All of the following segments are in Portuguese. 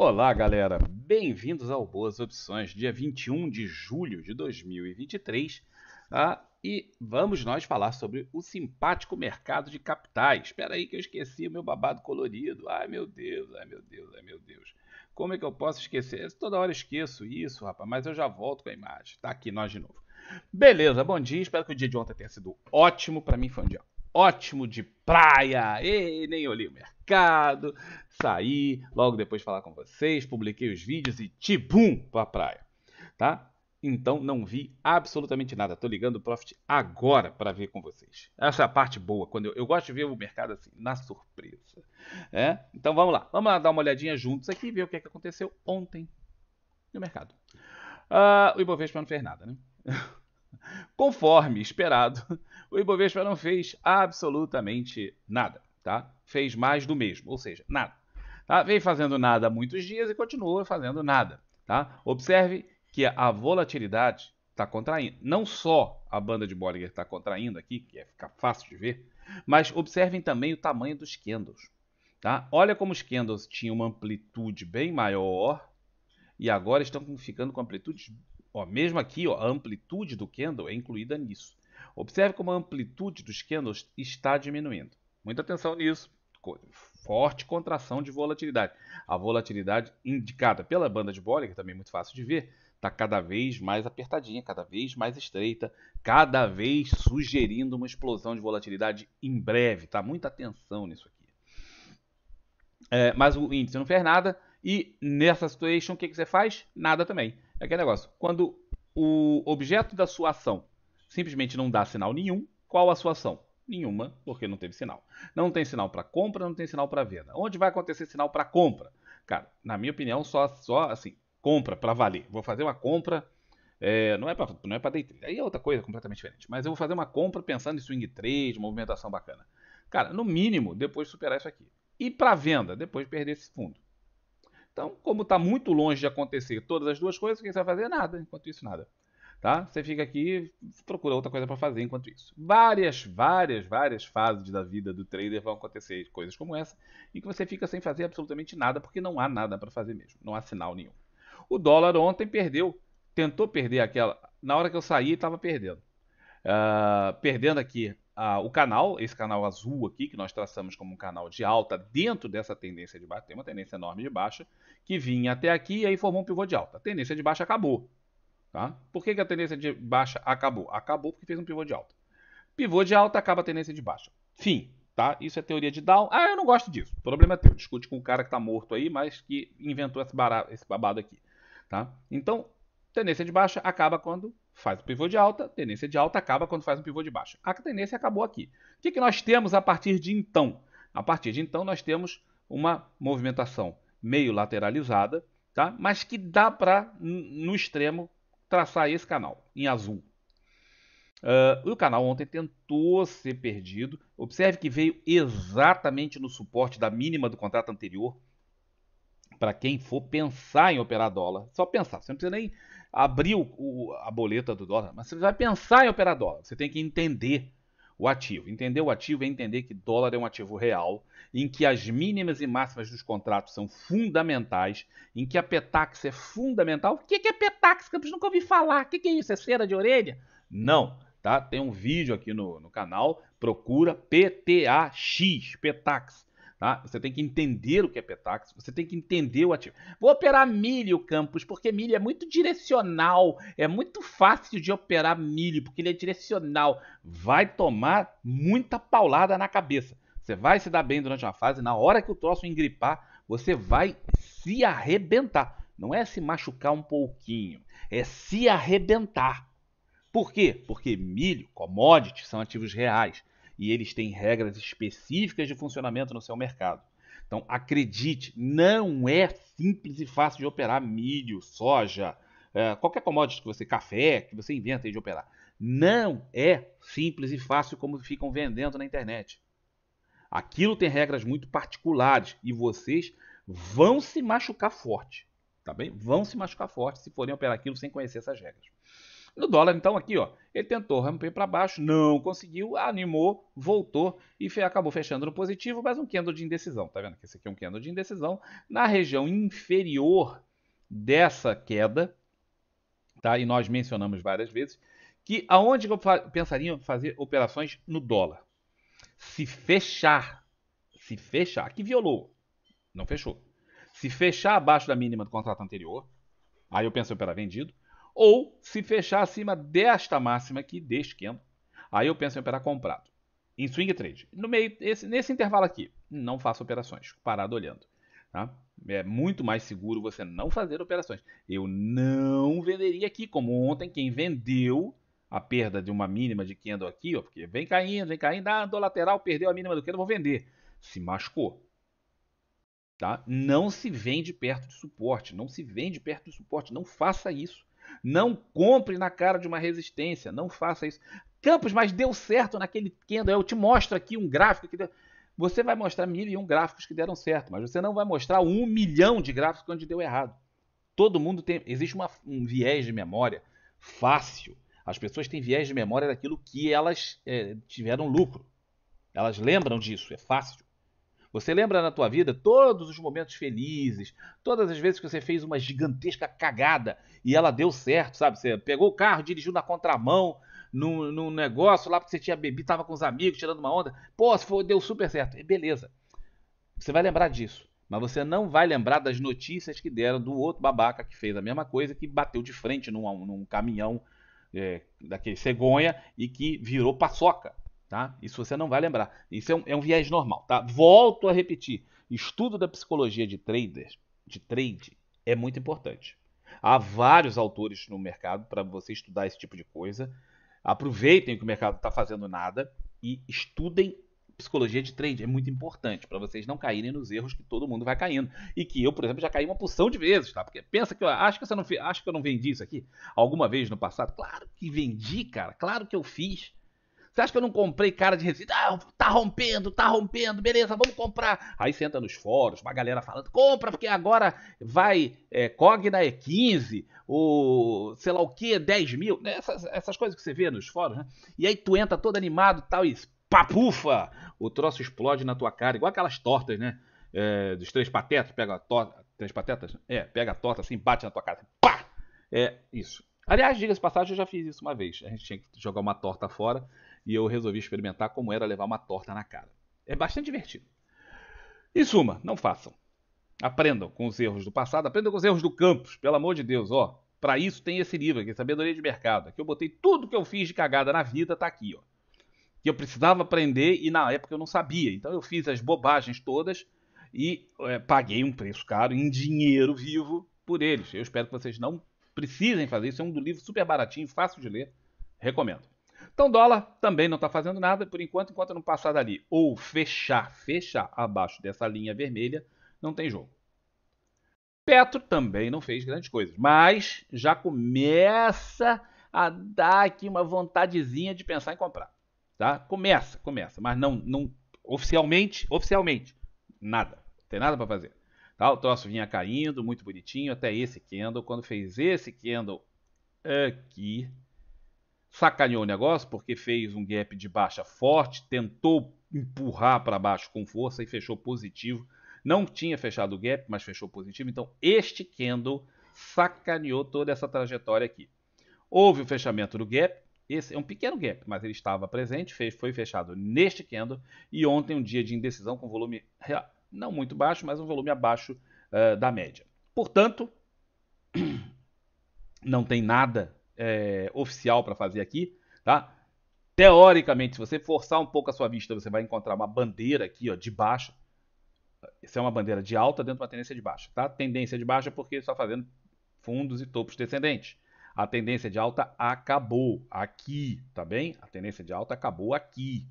Olá, galera! Bem-vindos ao Boas Opções, dia 21 de julho de 2023. Ah, tá? e vamos nós falar sobre o simpático mercado de capitais. Espera aí que eu esqueci o meu babado colorido. Ai, meu Deus, ai, meu Deus, ai, meu Deus. Como é que eu posso esquecer? Toda hora esqueço isso, rapaz, mas eu já volto com a imagem. Tá aqui nós de novo. Beleza, bom dia. Espero que o dia de ontem tenha sido ótimo. Para mim foi um dia ótimo de praia. E nem olhei o mercado, saí, logo depois falar com vocês, publiquei os vídeos e tibum pra praia, tá? Então não vi absolutamente nada. Tô ligando o Profit agora para ver com vocês. Essa é a parte boa, quando eu, eu gosto de ver o mercado assim, na surpresa. É? Então vamos lá, vamos lá dar uma olhadinha juntos aqui e ver o que, é que aconteceu ontem no mercado. Uh, o Ibovespa não fez nada, né? Conforme esperado, o Ibovespa não fez absolutamente nada, tá? Fez mais do mesmo, ou seja, nada. Tá? Vem fazendo nada há muitos dias e continua fazendo nada, tá? Observe que a volatilidade está contraindo. Não só a banda de Bollinger está contraindo aqui, que é ficar fácil de ver, mas observem também o tamanho dos candles. Tá? Olha como os candles tinham uma amplitude bem maior e agora estão ficando com amplitudes Ó, mesmo aqui, ó, a amplitude do candle é incluída nisso. Observe como a amplitude dos candles está diminuindo. Muita atenção nisso. Forte contração de volatilidade. A volatilidade indicada pela banda de Bollinger, também muito fácil de ver, está cada vez mais apertadinha, cada vez mais estreita, cada vez sugerindo uma explosão de volatilidade em breve. Tá muita atenção nisso aqui. É, mas o índice não fez nada, e nessa situation, o que, que você faz? Nada também. É aquele negócio. Quando o objeto da sua ação simplesmente não dá sinal nenhum, qual a sua ação? Nenhuma, porque não teve sinal. Não tem sinal para compra, não tem sinal para venda. Onde vai acontecer sinal para compra? Cara, na minha opinião, só, só assim, compra para valer. Vou fazer uma compra é, não é para não é para day trade. Aí é outra coisa completamente diferente. Mas eu vou fazer uma compra pensando em swing trade, movimentação bacana. Cara, no mínimo, depois superar isso aqui. E para venda, depois perder esse fundo. Então, como está muito longe de acontecer todas as duas coisas, o que você vai fazer? Nada. Enquanto isso, nada. Tá? Você fica aqui procura outra coisa para fazer enquanto isso. Várias, várias, várias fases da vida do trader vão acontecer coisas como essa em que você fica sem fazer absolutamente nada porque não há nada para fazer mesmo, não há sinal nenhum. O dólar ontem perdeu, tentou perder aquela, na hora que eu saí estava perdendo, uh, perdendo aqui ah, o canal, esse canal azul aqui, que nós traçamos como um canal de alta, dentro dessa tendência de baixa, tem uma tendência enorme de baixa, que vinha até aqui e aí formou um pivô de alta. A tendência de baixa acabou. Tá? Por que, que a tendência de baixa acabou? Acabou porque fez um pivô de alta. Pivô de alta acaba a tendência de baixa. Fim. Tá? Isso é teoria de Down. Ah, eu não gosto disso. O problema é teu. Discute com o cara que está morto aí, mas que inventou esse, barato, esse babado aqui. Tá? Então, Tendência de baixa acaba quando faz um pivô de alta, tendência de alta acaba quando faz um pivô de baixa. A tendência acabou aqui. O que, que nós temos a partir de então? A partir de então nós temos uma movimentação meio lateralizada, tá? mas que dá para, no extremo, traçar esse canal em azul. Uh, o canal ontem tentou ser perdido. Observe que veio exatamente no suporte da mínima do contrato anterior para quem for pensar em operar dólar. Só pensar, você não precisa nem abrir o, o, a boleta do dólar, mas você vai pensar em operar dólar. Você tem que entender o ativo. Entender o ativo é entender que dólar é um ativo real, em que as mínimas e máximas dos contratos são fundamentais, em que a petax é fundamental. O que é petax? Campos nunca ouvi falar. O que é isso? É cera de orelha? Não. Tá? Tem um vídeo aqui no, no canal, procura PTAX, Petax. Tá? Você tem que entender o que é petax, você tem que entender o ativo. Vou operar milho, Campos, porque milho é muito direcional, é muito fácil de operar milho, porque ele é direcional. Vai tomar muita paulada na cabeça. Você vai se dar bem durante uma fase, na hora que o troço engripar, você vai se arrebentar. Não é se machucar um pouquinho, é se arrebentar. Por quê? Porque milho, commodities, são ativos reais e eles têm regras específicas de funcionamento no seu mercado. Então, acredite, não é simples e fácil de operar milho, soja, é, qualquer commodity que você, café, que você inventa de operar. Não é simples e fácil como ficam vendendo na internet. Aquilo tem regras muito particulares e vocês vão se machucar forte, tá bem? Vão se machucar forte se forem operar aquilo sem conhecer essas regras. No dólar, então, aqui, ó, ele tentou romper para baixo, não conseguiu, animou, voltou e acabou fechando no positivo, mas um candle de indecisão. Tá vendo que esse aqui é um candle de indecisão na região inferior dessa queda, tá? E nós mencionamos várias vezes que aonde eu pensaria em fazer operações no dólar. Se fechar, se fechar, que violou, não fechou. Se fechar abaixo da mínima do contrato anterior, aí eu penso em operar vendido. Ou se fechar acima desta máxima aqui, deste candle, aí eu penso em operar comprado. Em swing trade. No meio, esse, nesse intervalo aqui, não faço operações, parado olhando. Tá? É muito mais seguro você não fazer operações. Eu não venderia aqui, como ontem, quem vendeu a perda de uma mínima de candle aqui, ó, porque vem caindo, vem caindo, ah, andou lateral, perdeu a mínima do candle, vou vender. Se machucou. Tá? Não se vende perto de suporte, não se vende perto de suporte, não faça isso. Não compre na cara de uma resistência. Não faça isso. Campos, mas deu certo naquele candle. Eu te mostro aqui um gráfico que deu... Você vai mostrar mil e um gráficos que deram certo, mas você não vai mostrar um milhão de gráficos onde deu errado. Todo mundo tem. Existe uma, um viés de memória fácil. As pessoas têm viés de memória daquilo que elas é, tiveram lucro. Elas lembram disso, é fácil. Você lembra na tua vida todos os momentos felizes, todas as vezes que você fez uma gigantesca cagada e ela deu certo, sabe? Você pegou o carro, dirigiu na contramão, num, num negócio lá porque você tinha bebido, estava com os amigos, tirando uma onda. Pô, se for, deu super certo. Beleza. Você vai lembrar disso. Mas você não vai lembrar das notícias que deram do outro babaca que fez a mesma coisa, que bateu de frente num, num caminhão é, daquele cegonha e que virou paçoca. Tá? Isso você não vai lembrar. Isso é um, é um viés normal. Tá? Volto a repetir: estudo da psicologia de traders, de trade, é muito importante. Há vários autores no mercado para você estudar esse tipo de coisa. Aproveitem que o mercado está fazendo nada e estudem psicologia de trade. É muito importante para vocês não caírem nos erros que todo mundo vai caindo. E que eu, por exemplo, já caí uma porção de vezes, tá? Porque pensa que eu acho que você não acho que eu não vendi isso aqui alguma vez no passado. Claro que vendi, cara. Claro que eu fiz. Você acha que eu não comprei cara de resíduo? Ah, tá rompendo, tá rompendo, beleza, vamos comprar. Aí você entra nos fóruns, uma galera falando, compra, porque agora vai é, Cogna é 15, ou sei lá o que, 10 mil. Né? Essas, essas coisas que você vê nos fóruns, né? E aí tu entra todo animado tal, e papufa! O troço explode na tua cara, igual aquelas tortas, né? É, dos três patetas, pega a torta. Três patetas? É, pega a torta assim, bate na tua cara. Assim, pá! É isso. Aliás, diga-se passagem, eu já fiz isso uma vez. A gente tinha que jogar uma torta fora e eu resolvi experimentar como era levar uma torta na cara. É bastante divertido. Em suma, não façam. Aprendam com os erros do passado, aprendam com os erros do campus, pelo amor de Deus, ó. Para isso tem esse livro aqui, Sabedoria de Mercado, que eu botei tudo que eu fiz de cagada na vida, tá aqui, ó. Que eu precisava aprender e na época eu não sabia. Então eu fiz as bobagens todas e é, paguei um preço caro em dinheiro vivo por eles. Eu espero que vocês não precisem fazer isso. É um do livro super baratinho, fácil de ler. Recomendo. Então, dólar também não está fazendo nada por enquanto, enquanto não passar dali ou fechar, fechar abaixo dessa linha vermelha, não tem jogo. Petro também não fez grandes coisas, mas já começa a dar aqui uma vontadezinha de pensar em comprar, tá? Começa, começa, mas não, não oficialmente, oficialmente nada, não tem nada para fazer. Tá, o troço vinha caindo, muito bonitinho, até esse candle, quando fez esse candle aqui, sacaneou o negócio porque fez um gap de baixa forte, tentou empurrar para baixo com força e fechou positivo. Não tinha fechado o gap, mas fechou positivo. Então, este candle sacaneou toda essa trajetória aqui. Houve o fechamento do gap. Esse é um pequeno gap, mas ele estava presente, foi fechado neste candle. E ontem, um dia de indecisão com volume não muito baixo, mas um volume abaixo uh, da média. Portanto, não tem nada é, oficial para fazer aqui, tá? Teoricamente, se você forçar um pouco a sua vista, você vai encontrar uma bandeira aqui, ó, de baixa. Isso é uma bandeira de alta dentro de uma tendência de baixa, tá? Tendência de baixa porque está fazendo fundos e topos descendentes. A tendência de alta acabou aqui, tá bem? A tendência de alta acabou aqui.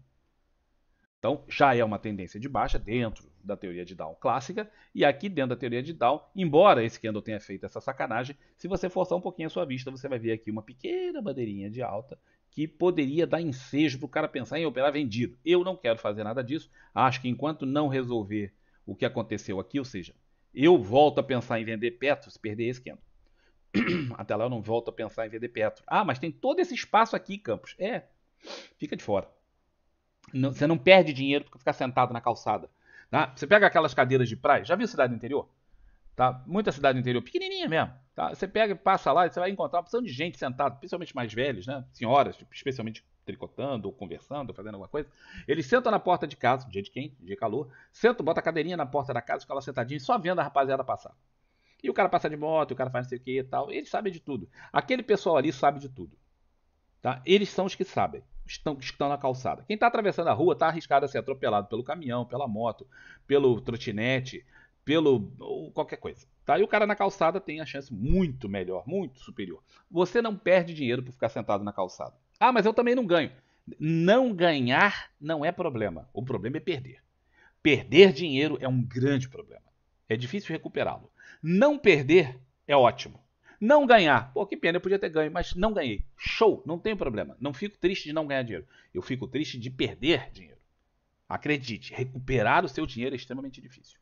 Então, já é uma tendência de baixa dentro da teoria de Down clássica, e aqui dentro da teoria de Down, embora esse candle tenha feito essa sacanagem, se você forçar um pouquinho a sua vista, você vai ver aqui uma pequena bandeirinha de alta que poderia dar ensejo para o cara pensar em operar vendido. Eu não quero fazer nada disso, acho que enquanto não resolver o que aconteceu aqui, ou seja, eu volto a pensar em vender Petro se perder esse candle. Até lá eu não volto a pensar em vender Petro. Ah, mas tem todo esse espaço aqui, Campos. É, fica de fora. Não, você não perde dinheiro porque ficar sentado na calçada. Tá? Você pega aquelas cadeiras de praia, já viu cidade do interior? Tá? Muita cidade do interior, pequenininha mesmo. Tá? Você pega e passa lá e você vai encontrar uma opção de gente sentada, principalmente mais velhos, né? senhoras, tipo, especialmente tricotando ou conversando, ou fazendo alguma coisa. Eles sentam na porta de casa, dia de quente, dia de calor, sentam, bota a cadeirinha na porta da casa, fica lá sentadinho, só vendo a rapaziada passar. E o cara passa de moto, o cara faz não sei o que e tal. Eles sabem de tudo. Aquele pessoal ali sabe de tudo. Tá? Eles são os que sabem estão, que estão na calçada. Quem está atravessando a rua está arriscado a ser atropelado pelo caminhão, pela moto, pelo trotinete, pelo ou qualquer coisa. Tá? E o cara na calçada tem a chance muito melhor, muito superior. Você não perde dinheiro por ficar sentado na calçada. Ah, mas eu também não ganho. Não ganhar não é problema. O problema é perder. Perder dinheiro é um grande problema. É difícil recuperá-lo. Não perder é ótimo. Não ganhar. Pô, que pena, eu podia ter ganho, mas não ganhei. Show, não tem problema. Não fico triste de não ganhar dinheiro. Eu fico triste de perder dinheiro. Acredite, recuperar o seu dinheiro é extremamente difícil.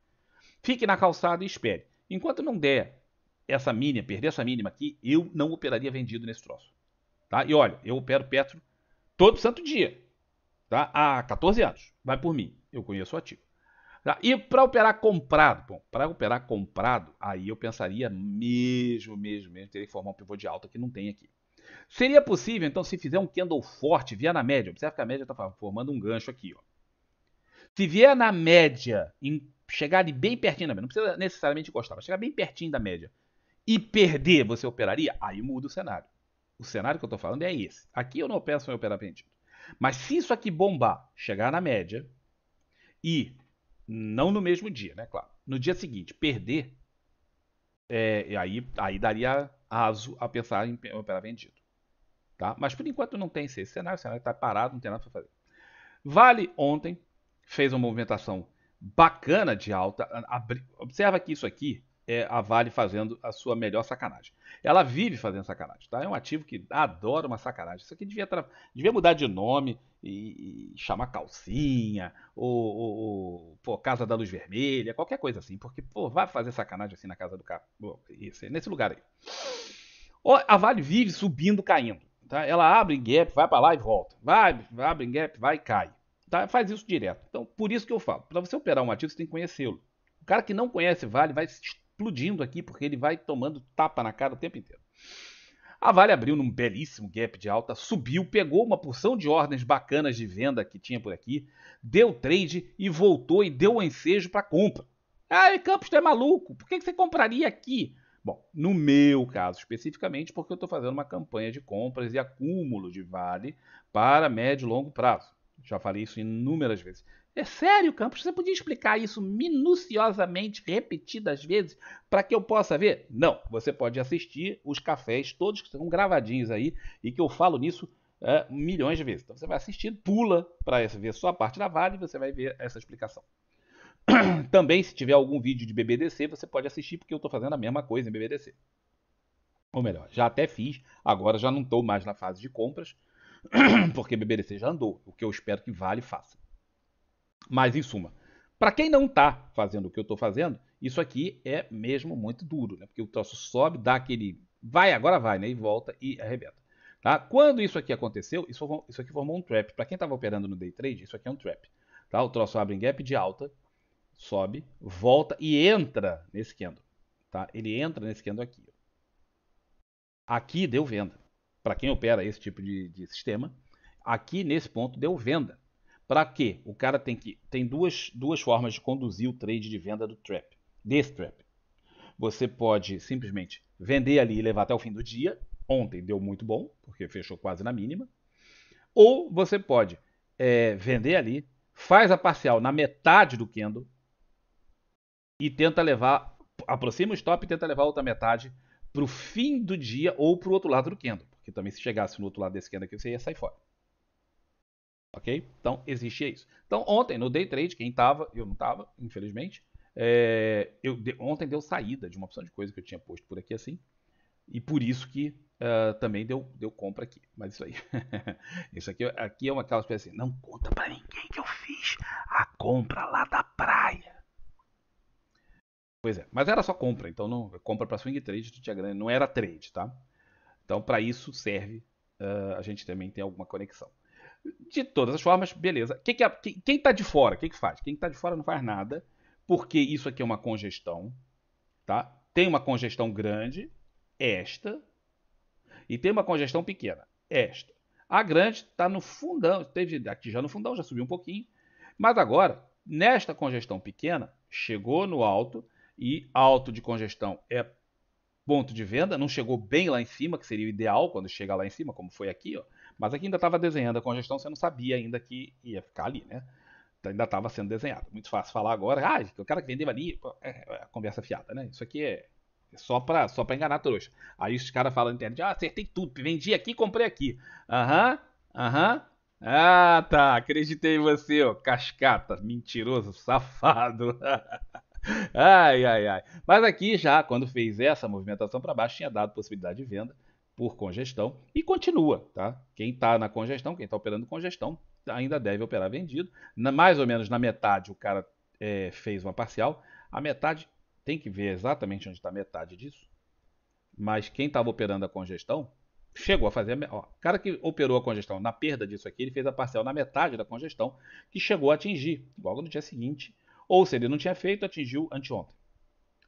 Fique na calçada e espere. Enquanto não der essa mínima, perder essa mínima aqui, eu não operaria vendido nesse troço. Tá? E olha, eu opero Petro todo santo dia. Tá? Há 14 anos. Vai por mim. Eu conheço o ativo. Tá? E para operar comprado? Bom, para operar comprado, aí eu pensaria mesmo, mesmo, mesmo, teria que formar um pivô de alta que não tem aqui. Seria possível, então, se fizer um candle forte, vier na média, observe que a média está formando um gancho aqui. Ó. Se vier na média, em, chegar ali bem pertinho da média, não precisa necessariamente encostar, mas chegar bem pertinho da média e perder, você operaria? Aí muda o cenário. O cenário que eu estou falando é esse. Aqui eu não penso em operar vendido. Mas se isso aqui bombar, chegar na média e não no mesmo dia, né? Claro. No dia seguinte, perder, é, aí, aí daria aso a pensar em operar vendido. Tá? Mas por enquanto não tem esse cenário, o cenário está parado, não tem nada para fazer. Vale ontem fez uma movimentação bacana de alta. Abri... Observa que isso aqui é a Vale fazendo a sua melhor sacanagem. Ela vive fazendo sacanagem, tá? É um ativo que adora uma sacanagem. Isso aqui devia, tra... devia mudar de nome e, e chamar calcinha, ou, ou, ou, pô, Casa da Luz Vermelha, qualquer coisa assim, porque, pô, vai fazer sacanagem assim na casa do cara. Esse, é nesse lugar aí. A Vale vive subindo, caindo. Tá? Ela abre em gap, vai para lá e volta. Vai, abre em gap, vai e cai. Tá? Faz isso direto. Então, por isso que eu falo, para você operar um ativo, você tem que conhecê-lo. O cara que não conhece Vale vai se explodindo aqui, porque ele vai tomando tapa na cara o tempo inteiro. A Vale abriu num belíssimo gap de alta, subiu, pegou uma porção de ordens bacanas de venda que tinha por aqui, deu trade e voltou e deu um ensejo para compra. Ah, Campos, tu é maluco, por que você compraria aqui? Bom, no meu caso especificamente, porque eu estou fazendo uma campanha de compras e acúmulo de Vale para médio e longo prazo. Já falei isso inúmeras vezes. É sério, Campos, você podia explicar isso minuciosamente, repetidas vezes, para que eu possa ver? Não, você pode assistir os cafés, todos que estão gravadinhos aí, e que eu falo nisso é, milhões de vezes. Então você vai assistir, pula para ver só a parte da Vale e você vai ver essa explicação. Também, se tiver algum vídeo de BBDC, você pode assistir, porque eu estou fazendo a mesma coisa em BBDC. Ou melhor, já até fiz, agora já não estou mais na fase de compras, porque BBDC já andou, o que eu espero que Vale faça. Mas, em suma, para quem não está fazendo o que eu estou fazendo, isso aqui é mesmo muito duro, né? Porque o troço sobe, dá aquele. Vai, agora vai, né? E volta e arrebenta. Tá? Quando isso aqui aconteceu, isso, isso aqui formou um trap. Para quem estava operando no day trade, isso aqui é um trap. Tá? O troço abre em gap de alta, sobe, volta e entra nesse candle. Tá? Ele entra nesse candle aqui. Aqui deu venda. Para quem opera esse tipo de, de sistema, aqui nesse ponto deu venda. Para quê? O cara tem que tem duas, duas formas de conduzir o trade de venda do trap, desse trap. Você pode simplesmente vender ali e levar até o fim do dia. Ontem deu muito bom, porque fechou quase na mínima. Ou você pode é, vender ali, faz a parcial na metade do candle e tenta levar, aproxima o stop e tenta levar a outra metade para o fim do dia ou para o outro lado do candle. Porque também se chegasse no outro lado desse candle aqui, você ia sair fora ok? Então existia isso. Então ontem no day trade, quem estava, eu não estava, infelizmente, é, eu, de, ontem deu saída de uma opção de coisa que eu tinha posto por aqui assim, e por isso que uh, também deu, deu compra aqui. Mas isso aí, isso aqui, aqui é uma aquela espécie assim, não conta para ninguém que eu fiz a compra lá da praia. Pois é, mas era só compra, então não compra para swing trade, tu tinha grana, não era trade, tá? Então para isso serve, uh, a gente também tem alguma conexão. De todas as formas, beleza. Quem, que, que, quem tá de fora, quem que faz? Quem está de fora não faz nada, porque isso aqui é uma congestão, tá? Tem uma congestão grande, esta, e tem uma congestão pequena, esta. A grande está no fundão, teve aqui já no fundão, já subiu um pouquinho, mas agora, nesta congestão pequena, chegou no alto, e alto de congestão é ponto de venda, não chegou bem lá em cima, que seria o ideal quando chega lá em cima, como foi aqui, ó. Mas aqui ainda estava desenhando a congestão, você não sabia ainda que ia ficar ali, né? Então, ainda estava sendo desenhado. Muito fácil falar agora, ah, o cara que vendeu ali, é, é conversa fiada, né? Isso aqui é, é só para só enganar trouxa. Aí os caras falam na internet, ah, acertei tudo, vendi aqui, comprei aqui. Aham, uhum, aham. Uhum. Ah, tá, acreditei em você, ó, cascata, mentiroso, safado. ai, ai, ai. Mas aqui já, quando fez essa movimentação para baixo, tinha dado possibilidade de venda por congestão e continua, tá? Quem está na congestão, quem está operando congestão, ainda deve operar vendido. Na, mais ou menos na metade o cara é, fez uma parcial, a metade tem que ver exatamente onde está a metade disso. Mas quem estava operando a congestão chegou a fazer. Ó, o cara que operou a congestão na perda disso aqui, ele fez a parcial na metade da congestão, que chegou a atingir logo no dia seguinte. Ou se ele não tinha feito, atingiu anteontem.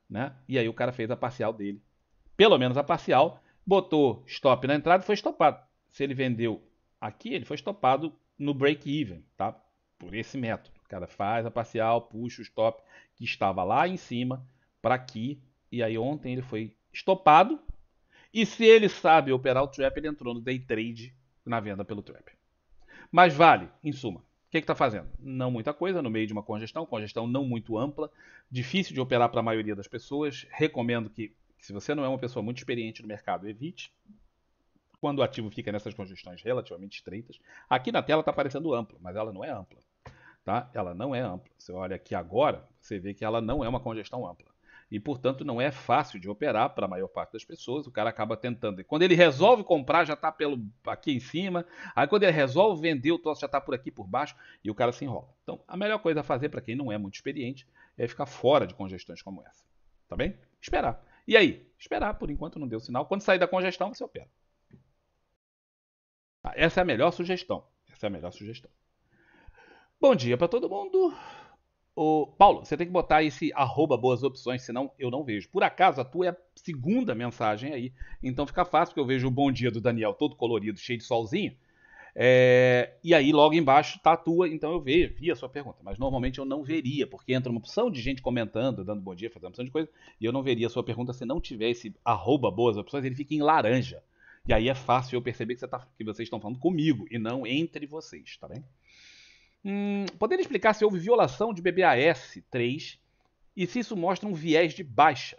Né? E aí o cara fez a parcial dele. Pelo menos a parcial, botou stop na entrada foi stopado. Se ele vendeu aqui, ele foi stopado no break-even, tá? Por esse método. O cara faz a parcial, puxa o stop que estava lá em cima para aqui. E aí ontem ele foi stopado. E se ele sabe operar o trap, ele entrou no day trade na venda pelo trap. Mas vale, em suma. O que está fazendo? Não muita coisa, no meio de uma congestão, congestão não muito ampla, difícil de operar para a maioria das pessoas. Recomendo que se você não é uma pessoa muito experiente no mercado, evite. Quando o ativo fica nessas congestões relativamente estreitas, aqui na tela está aparecendo ampla, mas ela não é ampla. Tá? Ela não é ampla. Você olha aqui agora, você vê que ela não é uma congestão ampla. E, portanto, não é fácil de operar para a maior parte das pessoas. O cara acaba tentando. E quando ele resolve comprar, já está aqui em cima. Aí, quando ele resolve vender, o troço já está por aqui por baixo e o cara se enrola. Então, a melhor coisa a fazer para quem não é muito experiente é ficar fora de congestões como essa. Tá bem? Esperar. E aí? Esperar, por enquanto não deu sinal. Quando sair da congestão, você opera. Ah, essa é a melhor sugestão. Essa é a melhor sugestão. Bom dia para todo mundo. O Paulo, você tem que botar esse arroba boas opções, senão eu não vejo. Por acaso, a tua é a segunda mensagem aí. Então fica fácil, que eu vejo o bom dia do Daniel todo colorido, cheio de solzinho. É, e aí logo embaixo tá a tua, então eu vejo, vi a sua pergunta, mas normalmente eu não veria, porque entra uma opção de gente comentando, dando bom dia, fazendo uma opção de coisa, e eu não veria a sua pergunta se não tivesse arroba boas opções, ele fica em laranja. E aí é fácil eu perceber que, você tá, que vocês estão falando comigo e não entre vocês, tá bem? Hum, poderia explicar se houve violação de BBAS 3 e se isso mostra um viés de baixa.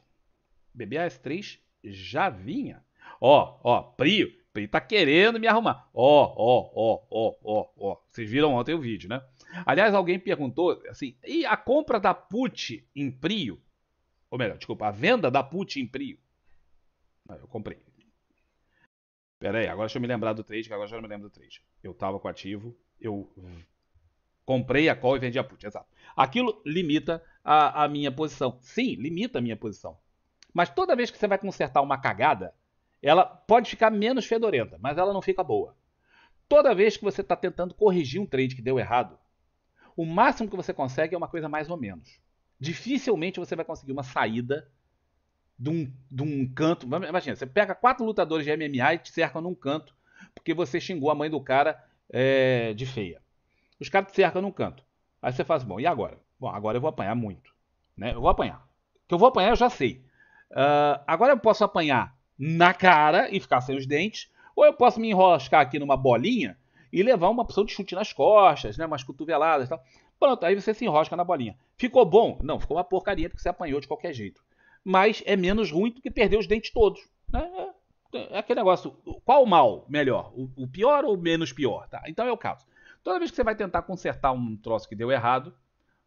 BBAS 3 já vinha. Ó, ó, Pri, Pri tá querendo me arrumar. Ó, ó, ó, ó, ó, ó. Vocês viram ontem o vídeo, né? Aliás, alguém perguntou assim: e a compra da PUT em Prio? Ou melhor, desculpa, a venda da PUT em Prio. Não, eu comprei. Pera aí, agora deixa eu me lembrar do trade, que agora já não me lembro do trade. Eu tava com ativo, eu comprei a call e vendi a put, exato. Aquilo limita a, a minha posição. Sim, limita a minha posição. Mas toda vez que você vai consertar uma cagada, ela pode ficar menos fedorenta, mas ela não fica boa. Toda vez que você está tentando corrigir um trade que deu errado, o máximo que você consegue é uma coisa mais ou menos. Dificilmente você vai conseguir uma saída de um, de um canto. Imagina, você pega quatro lutadores de MMA e te cercam num canto porque você xingou a mãe do cara é, de feia. Os caras te cercam num canto. Aí você faz, bom, e agora? Bom, agora eu vou apanhar muito. Né? Eu vou apanhar. O que eu vou apanhar eu já sei. Uh, agora eu posso apanhar na cara e ficar sem os dentes, ou eu posso me enroscar aqui numa bolinha e levar uma opção de chute nas costas, né, umas cotoveladas e tal. Pronto, aí você se enrosca na bolinha. Ficou bom? Não, ficou uma porcaria porque você apanhou de qualquer jeito. Mas é menos ruim do que perder os dentes todos. Né? É, é aquele negócio, qual o mal melhor? O, pior ou o menos pior? Tá? Então é o caso. Toda vez que você vai tentar consertar um troço que deu errado,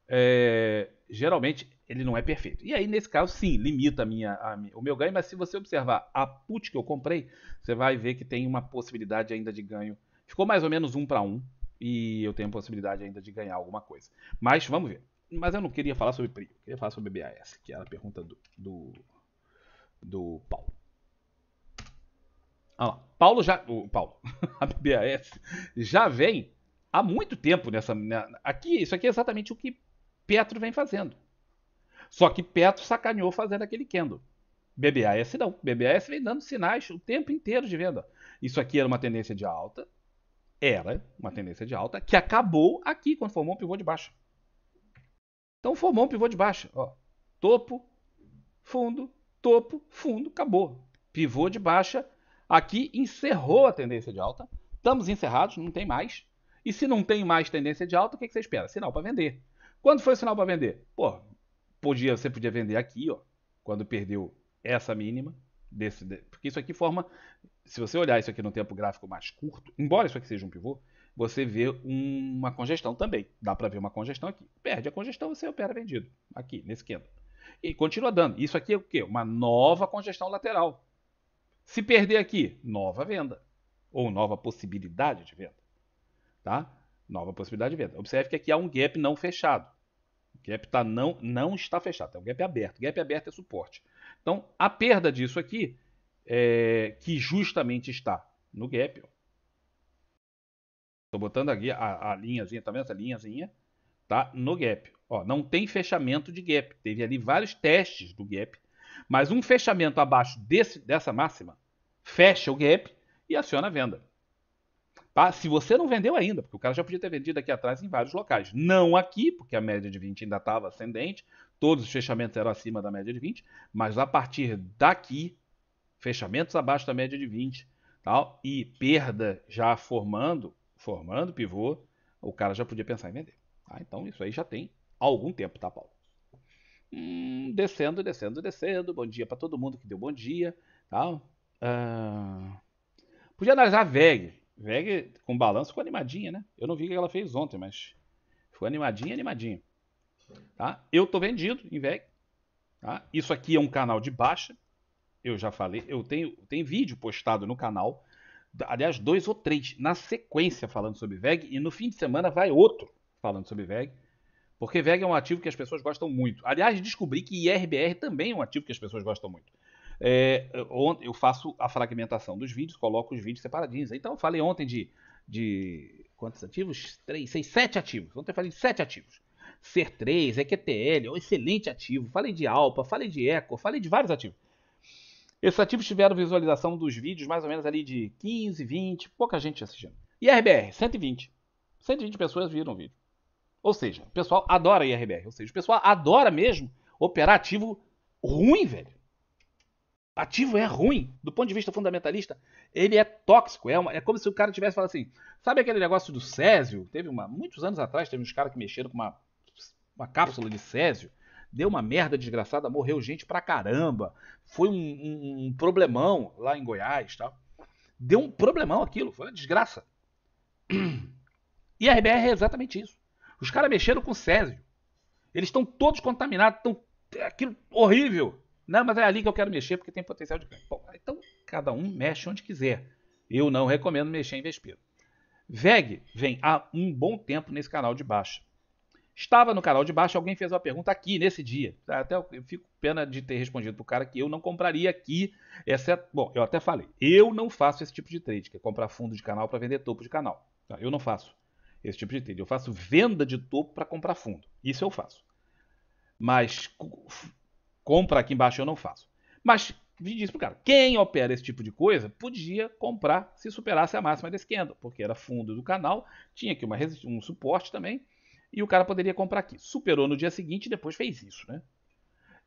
é, geralmente ele não é perfeito. E aí, nesse caso, sim, limita a minha, a minha, o meu ganho, mas se você observar a put que eu comprei, você vai ver que tem uma possibilidade ainda de ganho. Ficou mais ou menos um para um e eu tenho possibilidade ainda de ganhar alguma coisa. Mas vamos ver. Mas eu não queria falar sobre PRI, eu queria falar sobre BAS, que era a pergunta do, do, do Paulo. Ah, Paulo já. O Paulo, a BAS já vem há muito tempo nessa. aqui, isso aqui é exatamente o que Petro vem fazendo. Só que Petro sacaneou fazendo aquele kendo. BBAS não. BBAS vem dando sinais o tempo inteiro de venda. Isso aqui era uma tendência de alta. Era uma tendência de alta que acabou aqui quando formou um pivô de baixa. Então formou um pivô de baixa. Ó, topo, fundo, topo, fundo, acabou. Pivô de baixa. Aqui encerrou a tendência de alta. Estamos encerrados, não tem mais. E se não tem mais tendência de alta, o que, que você espera? Sinal para vender. Quando foi o sinal para vender? Pô, podia, você podia vender aqui, ó, quando perdeu essa mínima, desse, porque isso aqui forma, se você olhar isso aqui no tempo gráfico mais curto, embora isso aqui seja um pivô, você vê uma congestão também. Dá para ver uma congestão aqui. Perde a congestão, você opera vendido. Aqui, nesse candle. E continua dando. Isso aqui é o quê? Uma nova congestão lateral. Se perder aqui, nova venda. Ou nova possibilidade de venda. Tá? Nova possibilidade de venda. Observe que aqui há um gap não fechado gap tá não, não está fechado, é um gap aberto. Gap aberto é suporte. Então, a perda disso aqui, é, que justamente está no gap, estou botando aqui a, a linhazinha, tá vendo essa linhazinha? Tá no gap. Ó, não tem fechamento de gap. Teve ali vários testes do gap, mas um fechamento abaixo desse, dessa máxima fecha o gap e aciona a venda. Tá? Se você não vendeu ainda, porque o cara já podia ter vendido aqui atrás em vários locais. Não aqui, porque a média de 20 ainda estava ascendente, todos os fechamentos eram acima da média de 20, mas a partir daqui, fechamentos abaixo da média de 20 tal, e perda já formando, formando pivô, o cara já podia pensar em vender. Tá? Então isso aí já tem algum tempo, tá, Paulo? Hum, descendo, descendo, descendo. Bom dia para todo mundo que deu bom dia. tal. Ah, podia analisar a VEG. Veg com balanço ficou animadinha, né? Eu não vi o que ela fez ontem, mas ficou animadinha, animadinha. Tá? Eu tô vendido em VEG. Tá? Isso aqui é um canal de baixa. Eu já falei, eu tenho, tem vídeo postado no canal. Aliás, dois ou três na sequência falando sobre VEG. E no fim de semana vai outro falando sobre VEG. Porque VEG é um ativo que as pessoas gostam muito. Aliás, descobri que IRBR também é um ativo que as pessoas gostam muito. É, eu faço a fragmentação dos vídeos, coloco os vídeos separadinhos. Então, eu falei ontem de, de quantos ativos? 3, 6, 7 ativos. Ontem eu falei de 7 ativos. Ser 3 EQTL, é um excelente ativo. Falei de Alpa, falei de Eco, falei de vários ativos. Esses ativos tiveram visualização dos vídeos mais ou menos ali de 15, 20, pouca gente assistindo. E RBR, 120. 120 pessoas viram o vídeo. Ou seja, o pessoal adora IRBR. Ou seja, o pessoal adora mesmo operativo ruim, velho. Ativo é ruim, do ponto de vista fundamentalista, ele é tóxico. É, uma, é como se o cara tivesse falado assim: sabe aquele negócio do Césio? Teve uma. Muitos anos atrás, teve uns caras que mexeram com uma, uma cápsula de Césio. Deu uma merda desgraçada, morreu gente pra caramba. Foi um, um, um problemão lá em Goiás tal. Deu um problemão aquilo, foi uma desgraça. E a RBR é exatamente isso. Os caras mexeram com Césio. Eles estão todos contaminados, estão. Aquilo horrível. Não, mas é ali que eu quero mexer porque tem potencial de ganho. Bom, então cada um mexe onde quiser. Eu não recomendo mexer em Vespiro. VEG vem há um bom tempo nesse canal de baixa. Estava no canal de baixa, alguém fez uma pergunta aqui nesse dia. Tá, até eu fico pena de ter respondido para o cara que eu não compraria aqui, exceto. Bom, eu até falei, eu não faço esse tipo de trade, que é comprar fundo de canal para vender topo de canal. Tá, eu não faço esse tipo de trade. Eu faço venda de topo para comprar fundo. Isso eu faço. Mas Compra aqui embaixo eu não faço. Mas vi disse pro cara, quem opera esse tipo de coisa podia comprar se superasse a máxima desse candle, porque era fundo do canal, tinha aqui uma um suporte também, e o cara poderia comprar aqui. Superou no dia seguinte e depois fez isso, né?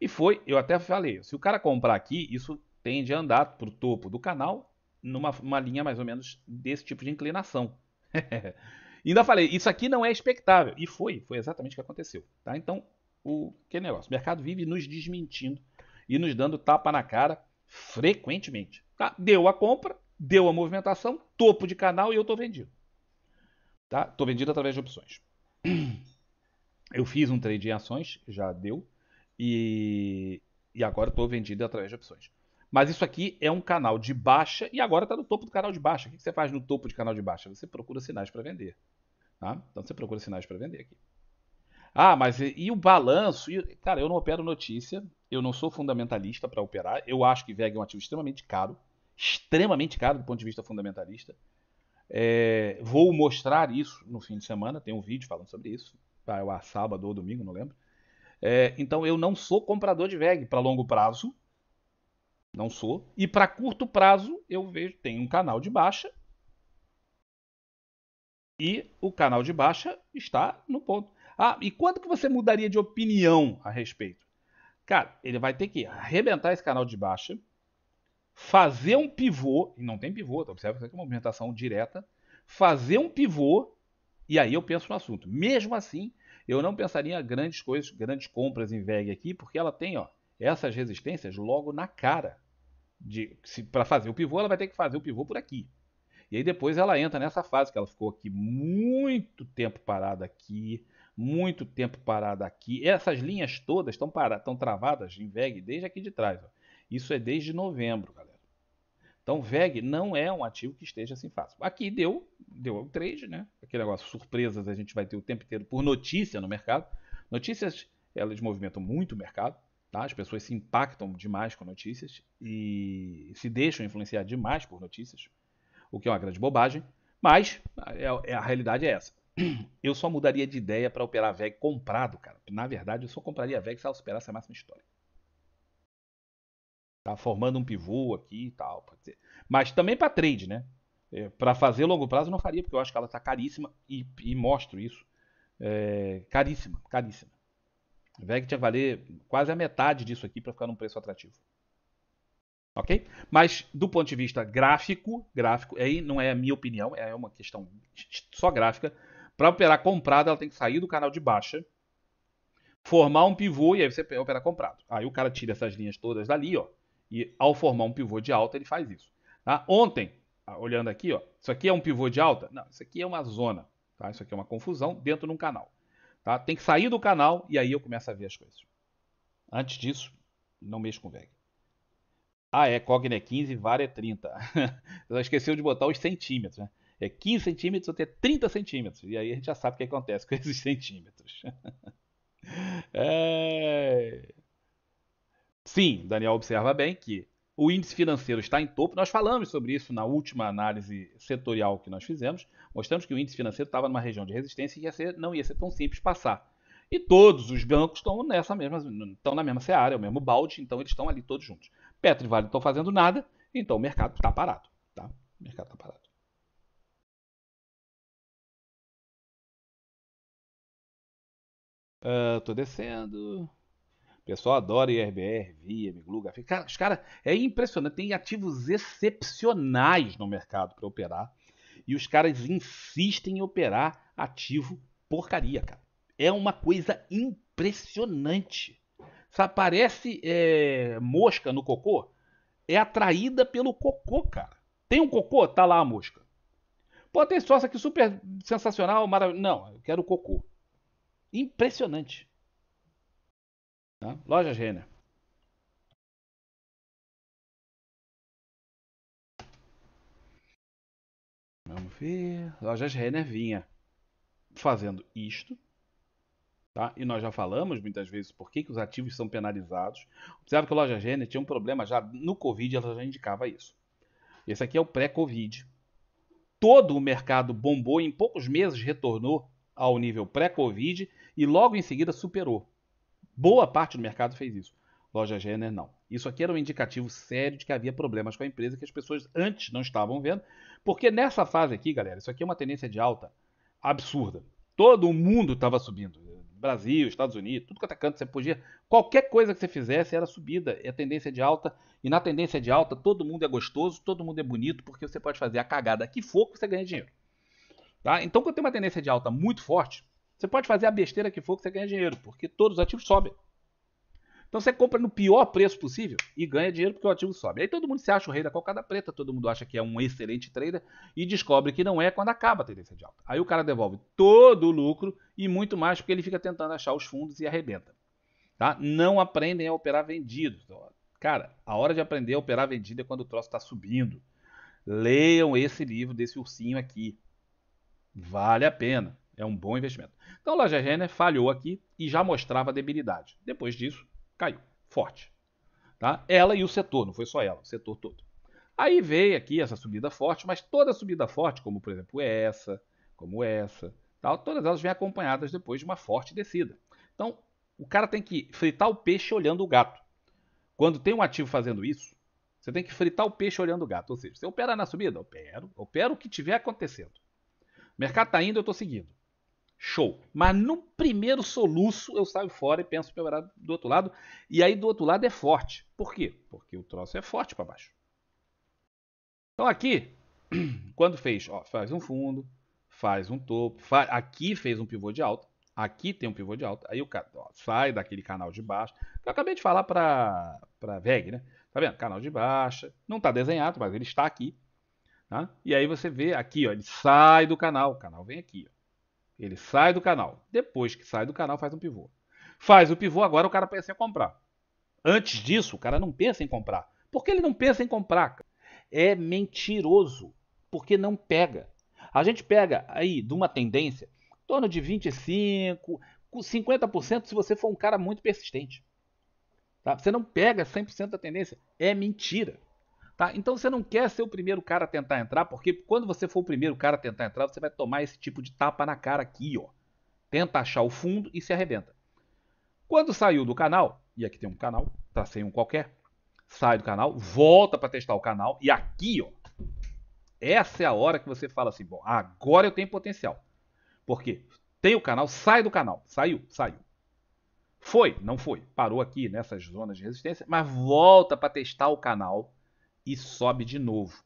E foi, eu até falei, se o cara comprar aqui, isso tende a andar pro topo do canal, numa linha mais ou menos desse tipo de inclinação. e ainda falei, isso aqui não é expectável. E foi, foi exatamente o que aconteceu. Tá? Então, o que negócio. O mercado vive nos desmentindo e nos dando tapa na cara frequentemente. Tá? Deu a compra, deu a movimentação, topo de canal e eu estou vendido. Tá? Tô vendido através de opções. Eu fiz um trade em ações, já deu, e, e agora estou vendido através de opções. Mas isso aqui é um canal de baixa e agora está no topo do canal de baixa. O que você faz no topo de canal de baixa? Você procura sinais para vender. Tá? Então você procura sinais para vender aqui. Ah, mas e, e o balanço? E, cara, eu não opero notícia, eu não sou fundamentalista para operar. Eu acho que VEG é um ativo extremamente caro, extremamente caro do ponto de vista fundamentalista. É, vou mostrar isso no fim de semana, tem um vídeo falando sobre isso, vai ao sábado ou domingo, não lembro. É, então eu não sou comprador de VEG para longo prazo, não sou. E para curto prazo eu vejo tem um canal de baixa e o canal de baixa está no ponto. Ah, e quando que você mudaria de opinião a respeito? Cara, ele vai ter que arrebentar esse canal de baixa, fazer um pivô, e não tem pivô, tá? observa que é uma movimentação direta, fazer um pivô, e aí eu penso no assunto. Mesmo assim, eu não pensaria em grandes coisas, grandes compras em VEG aqui, porque ela tem ó, essas resistências logo na cara. Para fazer o pivô, ela vai ter que fazer o pivô por aqui. E aí depois ela entra nessa fase que ela ficou aqui muito tempo parada aqui, muito tempo parada aqui. Essas linhas todas estão paradas, estão travadas em VEG desde aqui de trás. Ó. Isso é desde novembro, galera. Então, VEG não é um ativo que esteja assim fácil. Aqui deu, deu um trade, né? Aquele negócio, surpresas a gente vai ter o tempo inteiro por notícia no mercado. Notícias, elas movimentam muito o mercado. Tá? As pessoas se impactam demais com notícias e se deixam influenciar demais por notícias, o que é uma grande bobagem. Mas a, é, a realidade é essa eu só mudaria de ideia para operar VEG comprado, cara. Na verdade, eu só compraria VEG se ela superasse a máxima história. Tá formando um pivô aqui e tal, pode ser. Mas também para trade, né? É, para fazer longo prazo não faria, porque eu acho que ela tá caríssima e, e mostro isso. É, caríssima, caríssima. A VEG tinha que valer quase a metade disso aqui para ficar num preço atrativo. Ok? Mas do ponto de vista gráfico, gráfico, aí não é a minha opinião, é uma questão só gráfica. Para operar comprado, ela tem que sair do canal de baixa, formar um pivô e aí você opera comprado. Aí o cara tira essas linhas todas dali, ó. E ao formar um pivô de alta, ele faz isso. Tá? Ontem, olhando aqui, ó, isso aqui é um pivô de alta? Não, isso aqui é uma zona. Tá? Isso aqui é uma confusão dentro de um canal. Tá? Tem que sair do canal e aí eu começo a ver as coisas. Antes disso, não mexo com VEG. Ah, é, Cogne é 15, VAR é 30. Ela esqueceu de botar os centímetros, né? é 15 centímetros até 30 centímetros. E aí a gente já sabe o que acontece com esses centímetros. é... Sim, Daniel observa bem que o índice financeiro está em topo. Nós falamos sobre isso na última análise setorial que nós fizemos. Mostramos que o índice financeiro estava numa região de resistência e ia ser, não ia ser tão simples passar. E todos os bancos estão nessa mesma, estão na mesma seara, é o mesmo balde, então eles estão ali todos juntos. Petro e Vale não estão fazendo nada, então o mercado está parado. Tá? O mercado está parado. Uh, tô descendo. pessoal adora IRBR, Via, Migluga. Cara, os caras, é impressionante. Tem ativos excepcionais no mercado para operar. E os caras insistem em operar ativo porcaria, cara. É uma coisa impressionante. Sabe, parece é, mosca no cocô. É atraída pelo cocô, cara. Tem um cocô? Tá lá a mosca. Pô, tem sócio aqui super sensacional, maravilhoso. Não, eu quero o cocô. Impressionante. Tá? Loja Renner. Vamos ver. Lojas Renner vinha fazendo isto. Tá? E nós já falamos muitas vezes por que, que os ativos são penalizados. Observe que a loja Renner tinha um problema já no Covid, ela já indicava isso. Esse aqui é o pré-Covid. Todo o mercado bombou em poucos meses retornou ao nível pré-Covid e logo em seguida superou. Boa parte do mercado fez isso. Loja Renner não. Isso aqui era um indicativo sério de que havia problemas com a empresa que as pessoas antes não estavam vendo, porque nessa fase aqui, galera, isso aqui é uma tendência de alta absurda. Todo mundo estava subindo. Brasil, Estados Unidos, tudo que está é canto você podia. Qualquer coisa que você fizesse era subida, é tendência de alta. E na tendência de alta, todo mundo é gostoso, todo mundo é bonito, porque você pode fazer a cagada que for que você ganha dinheiro. Tá? Então, quando tem uma tendência de alta muito forte, você pode fazer a besteira que for que você ganha dinheiro, porque todos os ativos sobem. Então você compra no pior preço possível e ganha dinheiro porque o ativo sobe. Aí todo mundo se acha o rei da cocada preta, todo mundo acha que é um excelente trader e descobre que não é quando acaba a tendência de alta. Aí o cara devolve todo o lucro e muito mais porque ele fica tentando achar os fundos e arrebenta. Tá? Não aprendem a operar vendido. Então, cara, a hora de aprender a operar vendido é quando o troço está subindo. Leiam esse livro desse ursinho aqui. Vale a pena. É um bom investimento. Então a loja Renner falhou aqui e já mostrava debilidade. Depois disso, caiu. Forte. Tá? Ela e o setor, não foi só ela, o setor todo. Aí veio aqui essa subida forte, mas toda subida forte, como por exemplo essa, como essa, tal, todas elas vêm acompanhadas depois de uma forte descida. Então, o cara tem que fritar o peixe olhando o gato. Quando tem um ativo fazendo isso, você tem que fritar o peixe olhando o gato. Ou seja, você opera na subida? Opero. Opero o que estiver acontecendo. O mercado está indo, eu estou seguindo. Show. Mas no primeiro soluço eu saio fora e penso meu do outro lado. E aí do outro lado é forte. Por quê? Porque o troço é forte para baixo. Então aqui, quando fez, ó, faz um fundo, faz um topo, faz, aqui fez um pivô de alta, aqui tem um pivô de alta, aí o cara sai daquele canal de baixo, que eu acabei de falar para para VEG, né? Tá vendo? Canal de baixa, não está desenhado, mas ele está aqui, tá? E aí você vê aqui, ó, ele sai do canal, o canal vem aqui, ó. Ele sai do canal. Depois que sai do canal, faz um pivô. Faz o pivô, agora o cara pensa em comprar. Antes disso, o cara não pensa em comprar. Por que ele não pensa em comprar? É mentiroso. Porque não pega. A gente pega aí de uma tendência em torno de 25, 50% se você for um cara muito persistente. Tá? Você não pega 100% da tendência. É mentira. Tá? Então você não quer ser o primeiro cara a tentar entrar, porque quando você for o primeiro cara a tentar entrar, você vai tomar esse tipo de tapa na cara aqui, ó. Tenta achar o fundo e se arrebenta. Quando saiu do canal, e aqui tem um canal, tracei tá sem um qualquer, sai do canal, volta para testar o canal e aqui, ó, essa é a hora que você fala assim, bom, agora eu tenho potencial. Porque tem o canal, sai do canal, saiu, saiu. Foi, não foi, parou aqui nessas zonas de resistência, mas volta para testar o canal e sobe de novo.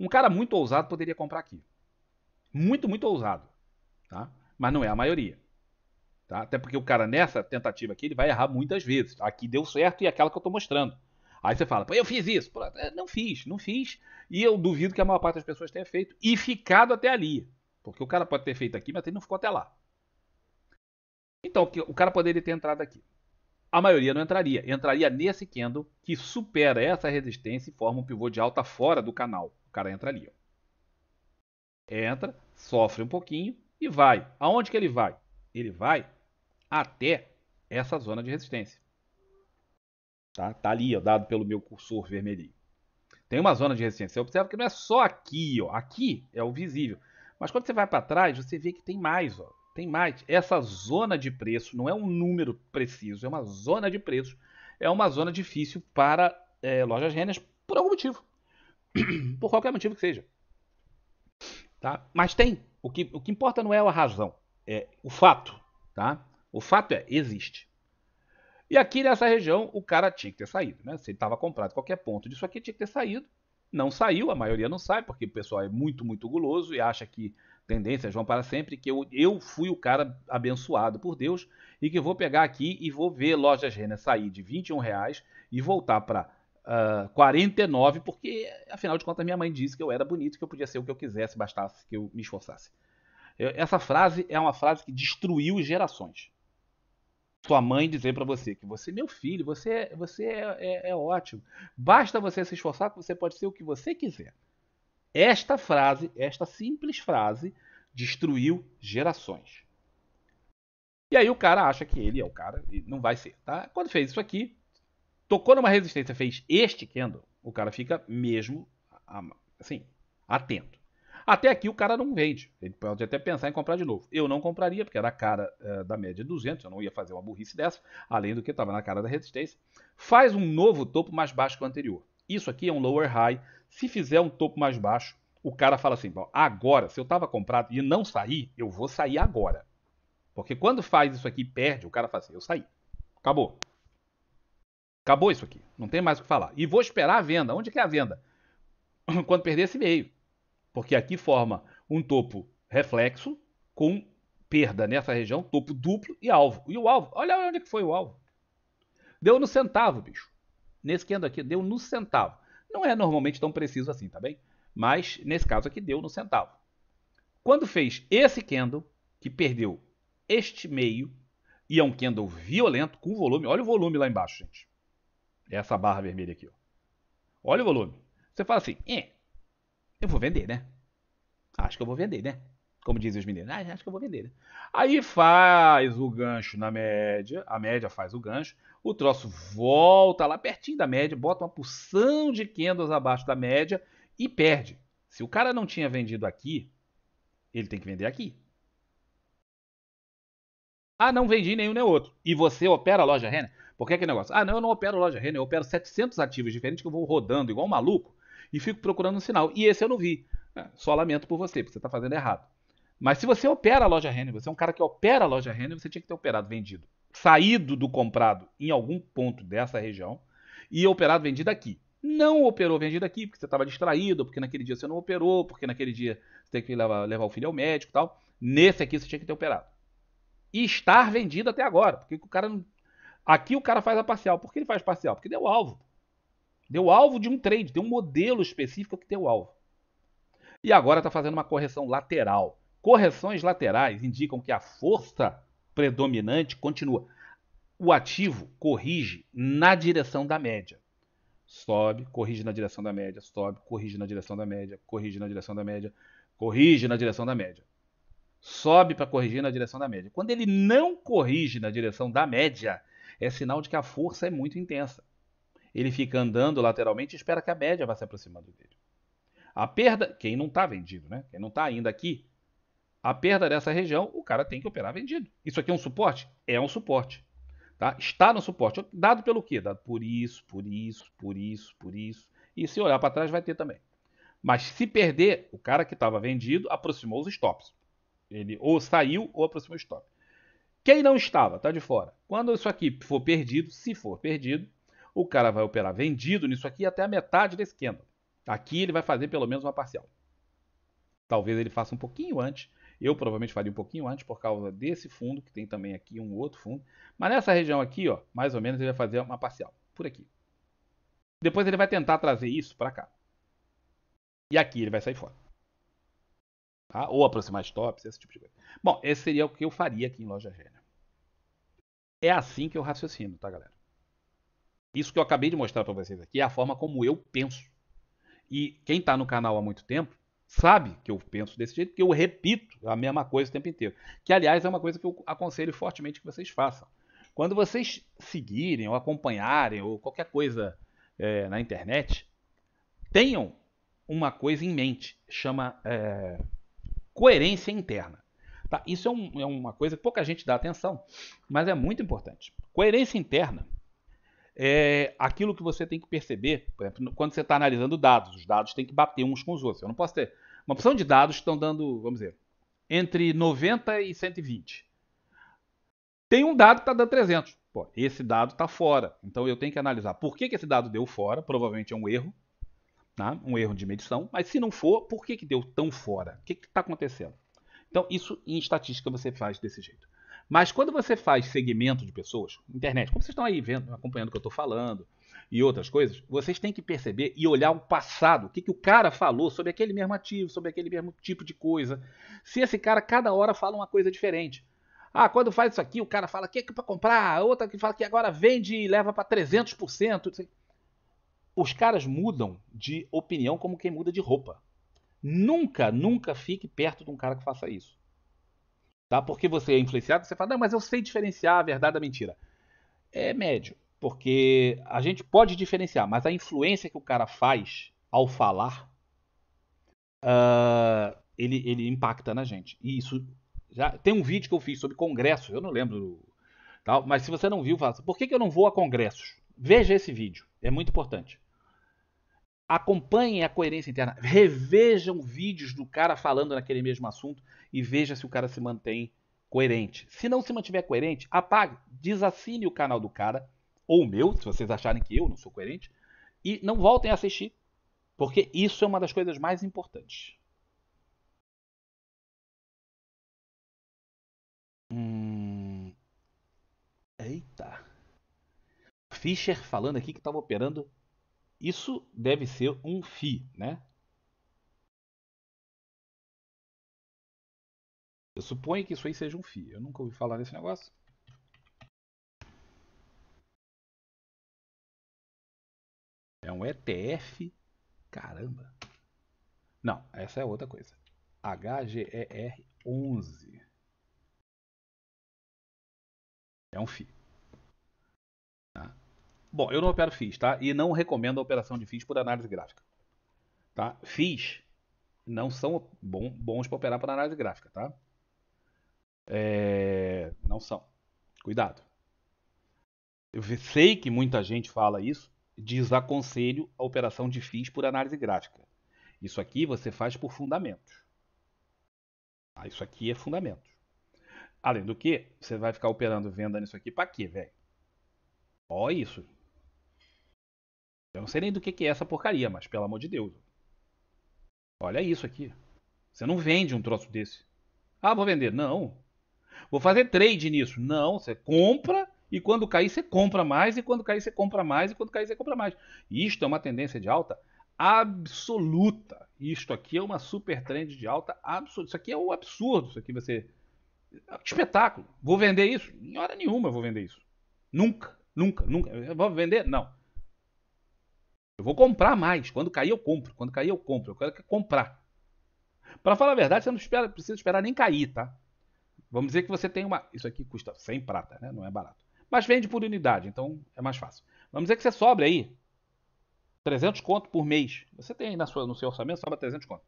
Um cara muito ousado poderia comprar aqui. Muito, muito ousado. Tá? Mas não é a maioria. Tá? Até porque o cara nessa tentativa aqui, ele vai errar muitas vezes. Aqui deu certo e é aquela que eu estou mostrando. Aí você fala, Pô, eu fiz isso. Pô, é, não fiz, não fiz. E eu duvido que a maior parte das pessoas tenha feito e ficado até ali. Porque o cara pode ter feito aqui, mas ele não ficou até lá. Então, o cara poderia ter entrado aqui a maioria não entraria. Entraria nesse candle que supera essa resistência e forma um pivô de alta fora do canal. O cara entra ali. Ó. Entra, sofre um pouquinho e vai. Aonde que ele vai? Ele vai até essa zona de resistência. Tá, tá ali, ó, dado pelo meu cursor vermelhinho. Tem uma zona de resistência. Você observa que não é só aqui, ó. Aqui é o visível. Mas quando você vai para trás, você vê que tem mais, ó. Tem mais. Essa zona de preço não é um número preciso, é uma zona de preço. É uma zona difícil para é, lojas renas por algum motivo. por qualquer motivo que seja. Tá? Mas tem. O que, o que importa não é a razão, é o fato. Tá? O fato é, existe. E aqui nessa região o cara tinha que ter saído. Né? Se ele estava comprado qualquer ponto disso aqui, tinha que ter saído. Não saiu, a maioria não sai, porque o pessoal é muito, muito guloso e acha que tendências vão para sempre, que eu, eu fui o cara abençoado por Deus e que vou pegar aqui e vou ver Lojas Renner sair de 21 reais e voltar para uh, 49, porque afinal de contas minha mãe disse que eu era bonito, que eu podia ser o que eu quisesse, bastasse que eu me esforçasse. Eu, essa frase é uma frase que destruiu gerações. Sua mãe dizer para você que você, meu filho, você, é, você é, é, é ótimo. Basta você se esforçar que você pode ser o que você quiser. Esta frase, esta simples frase, destruiu gerações. E aí o cara acha que ele é o cara e não vai ser, tá? Quando fez isso aqui, tocou numa resistência, fez este candle, o cara fica mesmo assim, atento. Até aqui o cara não vende. Ele pode até pensar em comprar de novo. Eu não compraria, porque era a cara uh, da média 200. Eu não ia fazer uma burrice dessa. Além do que estava na cara da resistência. Faz um novo topo mais baixo que o anterior. Isso aqui é um lower high se fizer um topo mais baixo, o cara fala assim: bom, agora, se eu estava comprado e não sair, eu vou sair agora. Porque quando faz isso aqui e perde, o cara fala assim: eu saí. Acabou. Acabou isso aqui. Não tem mais o que falar. E vou esperar a venda. Onde que é a venda? Quando perder esse meio. Porque aqui forma um topo reflexo com perda nessa região, topo duplo e alvo. E o alvo, olha onde que foi o alvo. Deu no centavo, bicho. Nesse candle aqui, deu no centavo. Não é normalmente tão preciso assim, tá bem? Mas nesse caso aqui deu no centavo. Quando fez esse candle, que perdeu este meio, e é um candle violento com volume, olha o volume lá embaixo, gente. É essa barra vermelha aqui, ó. Olha o volume. Você fala assim, eh, eu vou vender, né? Acho que eu vou vender, né? Como dizem os mineiros, ah, acho que eu vou vender. Né? Aí faz o gancho na média, a média faz o gancho, o troço volta lá pertinho da média, bota uma porção de candles abaixo da média e perde. Se o cara não tinha vendido aqui, ele tem que vender aqui. Ah, não vendi nenhum nem outro. E você opera a loja Renner? Por que é que negócio? Ah, não, eu não opero a loja Renner, eu opero 700 ativos diferentes que eu vou rodando igual um maluco e fico procurando um sinal. E esse eu não vi. É, só lamento por você, porque você está fazendo errado. Mas se você opera a loja Renner, você é um cara que opera a loja Renner, você tinha que ter operado vendido saído do comprado em algum ponto dessa região e operado vendido aqui. Não operou vendido aqui porque você estava distraído, porque naquele dia você não operou, porque naquele dia você tem que levar, levar o filho ao médico e tal. Nesse aqui você tinha que ter operado. E estar vendido até agora, porque o cara aqui o cara faz a parcial. Por que ele faz parcial? Porque deu alvo. Deu alvo de um trade, deu um modelo específico que deu alvo. E agora está fazendo uma correção lateral. Correções laterais indicam que a força predominante continua. O ativo corrige na direção da média. Sobe, corrige na direção da média, sobe, corrige na direção da média, corrige na direção da média, corrige na direção da média. Sobe para corrigir na direção da média. Quando ele não corrige na direção da média, é sinal de que a força é muito intensa. Ele fica andando lateralmente e espera que a média vá se aproximando dele. A perda, quem não está vendido, né? Quem não está ainda aqui, a perda dessa região, o cara tem que operar vendido. Isso aqui é um suporte? É um suporte. Tá? Está no suporte. Dado pelo quê? Dado por isso, por isso, por isso, por isso. E se olhar para trás, vai ter também. Mas se perder, o cara que estava vendido aproximou os stops. Ele ou saiu ou aproximou o stop. Quem não estava, está de fora. Quando isso aqui for perdido, se for perdido, o cara vai operar vendido nisso aqui até a metade desse candle. Aqui ele vai fazer pelo menos uma parcial. Talvez ele faça um pouquinho antes, eu provavelmente faria um pouquinho antes por causa desse fundo, que tem também aqui um outro fundo. Mas nessa região aqui, ó, mais ou menos, ele vai fazer uma parcial, por aqui. Depois ele vai tentar trazer isso para cá. E aqui ele vai sair fora. Tá? Ou aproximar stops, esse tipo de coisa. Bom, esse seria o que eu faria aqui em loja gênia. É assim que eu raciocino, tá, galera? Isso que eu acabei de mostrar para vocês aqui é a forma como eu penso. E quem está no canal há muito tempo sabe que eu penso desse jeito, porque eu repito a mesma coisa o tempo inteiro. Que, aliás, é uma coisa que eu aconselho fortemente que vocês façam. Quando vocês seguirem ou acompanharem ou qualquer coisa é, na internet, tenham uma coisa em mente, chama é, coerência interna. Tá? Isso é, um, é, uma coisa que pouca gente dá atenção, mas é muito importante. Coerência interna é aquilo que você tem que perceber, por exemplo, quando você está analisando dados, os dados têm que bater uns com os outros. Eu não posso ter uma opção de dados que estão dando, vamos dizer, entre 90 e 120. Tem um dado que está dando 300. Pô, esse dado está fora. Então eu tenho que analisar por que, que esse dado deu fora. Provavelmente é um erro, tá? um erro de medição. Mas se não for, por que, que deu tão fora? O que está acontecendo? Então isso em estatística você faz desse jeito. Mas quando você faz segmento de pessoas, internet, como vocês estão aí vendo, acompanhando o que eu estou falando, e outras coisas, vocês têm que perceber e olhar o passado, o que, que o cara falou sobre aquele mesmo ativo, sobre aquele mesmo tipo de coisa. Se esse cara cada hora fala uma coisa diferente. Ah, quando faz isso aqui, o cara fala que é para comprar, outra que fala que agora vende e leva para 300%. Os caras mudam de opinião como quem muda de roupa. Nunca, nunca fique perto de um cara que faça isso. Tá? Porque você é influenciado, você fala, não, mas eu sei diferenciar a verdade da mentira. É médio. Porque a gente pode diferenciar, mas a influência que o cara faz ao falar, uh, ele, ele impacta na gente. E isso. Já, tem um vídeo que eu fiz sobre congressos, eu não lembro. Tal, mas se você não viu, faça. Assim, Por que, que eu não vou a congressos? Veja esse vídeo, é muito importante. Acompanhem a coerência interna. Revejam vídeos do cara falando naquele mesmo assunto e veja se o cara se mantém coerente. Se não se mantiver coerente, apague, desassine o canal do cara ou o meu, se vocês acharem que eu não sou coerente, e não voltem a assistir, porque isso é uma das coisas mais importantes. Hum... Eita. Fischer falando aqui que estava operando. Isso deve ser um FI, né? Eu suponho que isso aí seja um FI. Eu nunca ouvi falar nesse negócio. um ETF. Caramba! Não, essa é outra coisa. HGER11. É um FI. Tá? Bom, eu não opero FIIs, tá? E não recomendo a operação de FIIs por análise gráfica. Tá? FIIs não são bons para operar por análise gráfica, tá? É... Não são. Cuidado. Eu sei que muita gente fala isso, desaconselho a operação de FIIs por análise gráfica. Isso aqui você faz por fundamentos. Ah, isso aqui é fundamentos. Além do que, você vai ficar operando venda nisso aqui para quê, velho? Olha isso. Eu não sei nem do que é essa porcaria, mas pelo amor de Deus. Olha isso aqui. Você não vende um troço desse. Ah, vou vender. Não. Vou fazer trade nisso. Não, você compra e quando cair você compra mais, e quando cair você compra mais, e quando cair você compra mais. Isto é uma tendência de alta absoluta. Isto aqui é uma super trend de alta absoluta. Isso aqui é o um absurdo, isso aqui um Espetáculo. Vou vender isso? Em hora nenhuma eu vou vender isso. Nunca, nunca, nunca. Eu vou vender? Não. Eu vou comprar mais. Quando cair eu compro, quando cair eu compro. Eu quero comprar. Para falar a verdade, você não espera, precisa esperar nem cair, tá? Vamos dizer que você tem uma... Isso aqui custa 100 prata, né? Não é barato. Mas vende por unidade, então é mais fácil. Vamos dizer que você sobra aí 300 conto por mês. Você tem aí na sua, no seu orçamento, sobra 300 conto.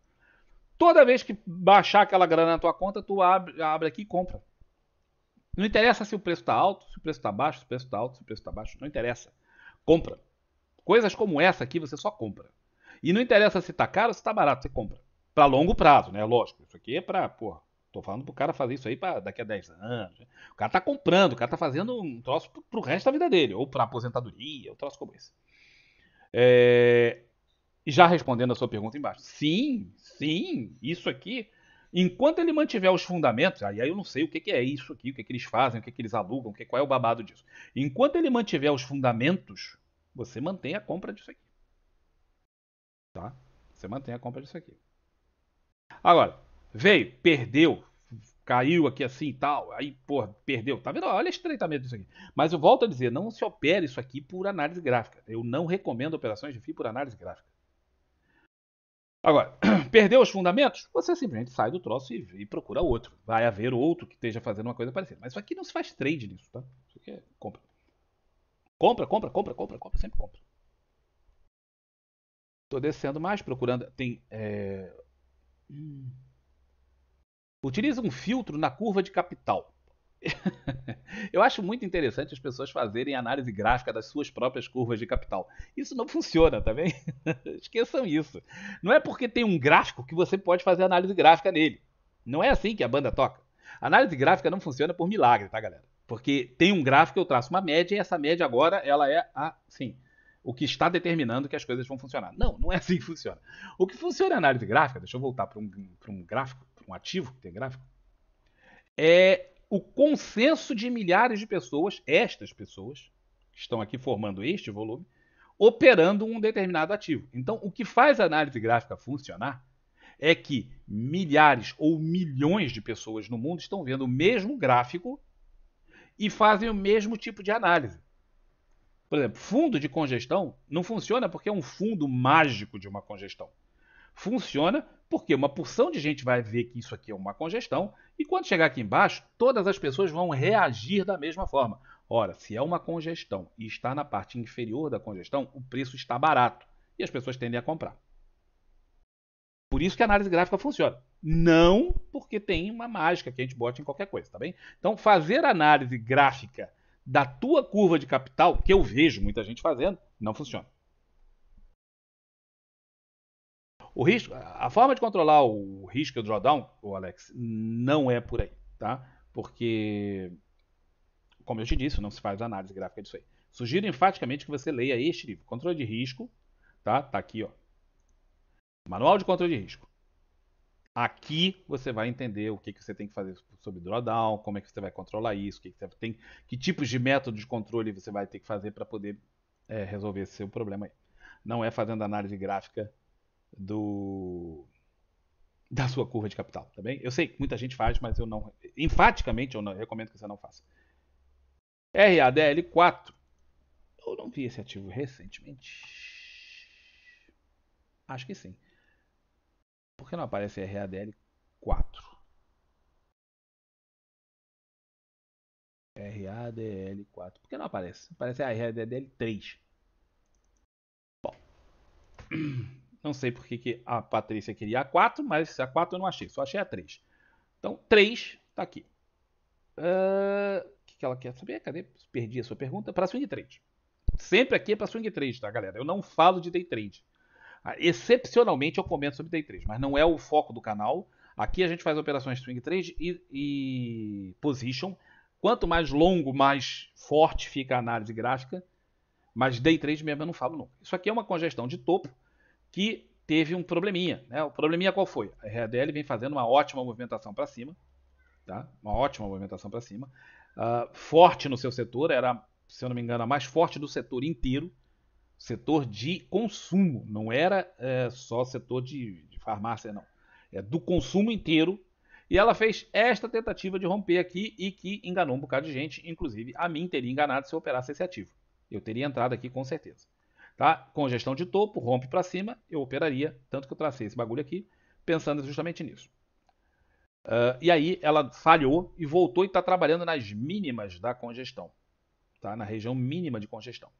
Toda vez que baixar aquela grana na tua conta, tu abre, abre aqui e compra. Não interessa se o preço está alto, se o preço está baixo, se o preço está alto, se o preço está baixo. Não interessa. Compra. Coisas como essa aqui você só compra. E não interessa se está caro ou se está barato, você compra. Para longo prazo, né? Lógico. Isso aqui é para, porra, Tô falando pro cara fazer isso aí para daqui a 10 anos. O cara tá comprando, o cara tá fazendo um troço pro, pro resto da vida dele, ou pra aposentadoria, ou troço como esse. É, já respondendo a sua pergunta embaixo, sim, sim, isso aqui, enquanto ele mantiver os fundamentos, aí eu não sei o que, que é isso aqui, o que, que eles fazem, o que, que eles alugam, o que, qual é o babado disso. Enquanto ele mantiver os fundamentos, você mantém a compra disso aqui. Tá? Você mantém a compra disso aqui. Agora, Veio, perdeu, caiu aqui assim e tal, aí, porra, perdeu. Tá vendo? Olha o estreitamento disso aqui. Mas eu volto a dizer, não se opera isso aqui por análise gráfica. Eu não recomendo operações de FII por análise gráfica. Agora, perdeu os fundamentos? Você simplesmente sai do troço e, e, procura outro. Vai haver outro que esteja fazendo uma coisa parecida. Mas isso aqui não se faz trade nisso, tá? Isso aqui é compra. Compra, compra, compra, compra, compra, sempre compra. Tô descendo mais, procurando. Tem. É... Hum, Utiliza um filtro na curva de capital. Eu acho muito interessante as pessoas fazerem análise gráfica das suas próprias curvas de capital. Isso não funciona, tá bem? Esqueçam isso. Não é porque tem um gráfico que você pode fazer análise gráfica nele. Não é assim que a banda toca. análise gráfica não funciona por milagre, tá, galera? Porque tem um gráfico, eu traço uma média e essa média agora ela é a, sim, o que está determinando que as coisas vão funcionar. Não, não é assim que funciona. O que funciona é análise gráfica, deixa eu voltar para um, um gráfico um ativo que tem gráfico, é o consenso de milhares de pessoas, estas pessoas, que estão aqui formando este volume, operando um determinado ativo. Então, o que faz a análise gráfica funcionar é que milhares ou milhões de pessoas no mundo estão vendo o mesmo gráfico e fazem o mesmo tipo de análise. Por exemplo, fundo de congestão não funciona porque é um fundo mágico de uma congestão. Funciona porque uma porção de gente vai ver que isso aqui é uma congestão e quando chegar aqui embaixo, todas as pessoas vão reagir da mesma forma. Ora, se é uma congestão e está na parte inferior da congestão, o preço está barato e as pessoas tendem a comprar. Por isso que a análise gráfica funciona. Não porque tem uma mágica que a gente bota em qualquer coisa, tá bem? Então, fazer análise gráfica da tua curva de capital, que eu vejo muita gente fazendo, não funciona. O risco, a forma de controlar o risco do drawdown, o Alex, não é por aí, tá? Porque, como eu te disse, não se faz análise gráfica disso aí. Sugiro enfaticamente que você leia este livro, Controle de Risco, tá? Tá aqui, ó. Manual de Controle de Risco. Aqui você vai entender o que, que você tem que fazer sobre drawdown, como é que você vai controlar isso, que, que, tem, que tipos de métodos de controle você vai ter que fazer para poder é, resolver esse seu problema aí. Não é fazendo análise gráfica do da sua curva de capital, tá bem? Eu sei que muita gente faz, mas eu não enfaticamente eu não recomendo que você não faça. RADL4. Eu não vi esse ativo recentemente. Acho que sim. Por que não aparece RADL4? RADL4. Por que não aparece? Aparece a RADL3. Bom. Não sei porque que a Patrícia queria a 4, mas a 4 eu não achei, só achei a 3. Então, 3 está aqui. Ah, o que, que ela quer saber? Cadê? Perdi a sua pergunta. Para swing trade. Sempre aqui é para swing trade, tá, galera? Eu não falo de day trade. Ah, excepcionalmente eu comento sobre day trade, mas não é o foco do canal. Aqui a gente faz operações swing trade e, e position. Quanto mais longo, mais forte fica a análise gráfica. Mas day trade mesmo eu não falo nunca. Isso aqui é uma congestão de topo que teve um probleminha. Né? O probleminha qual foi? A RADL vem fazendo uma ótima movimentação para cima, tá? uma ótima movimentação para cima, uh, forte no seu setor, era, se eu não me engano, a mais forte do setor inteiro, setor de consumo, não era é, só setor de, de farmácia, não. É do consumo inteiro, e ela fez esta tentativa de romper aqui e que enganou um bocado de gente, inclusive a mim teria enganado se eu operasse esse ativo. Eu teria entrado aqui com certeza. Tá? Com de topo, rompe para cima, eu operaria, tanto que eu tracei esse bagulho aqui, pensando justamente nisso. Uh, e aí ela falhou e voltou e está trabalhando nas mínimas da congestão, tá? na região mínima de congestão.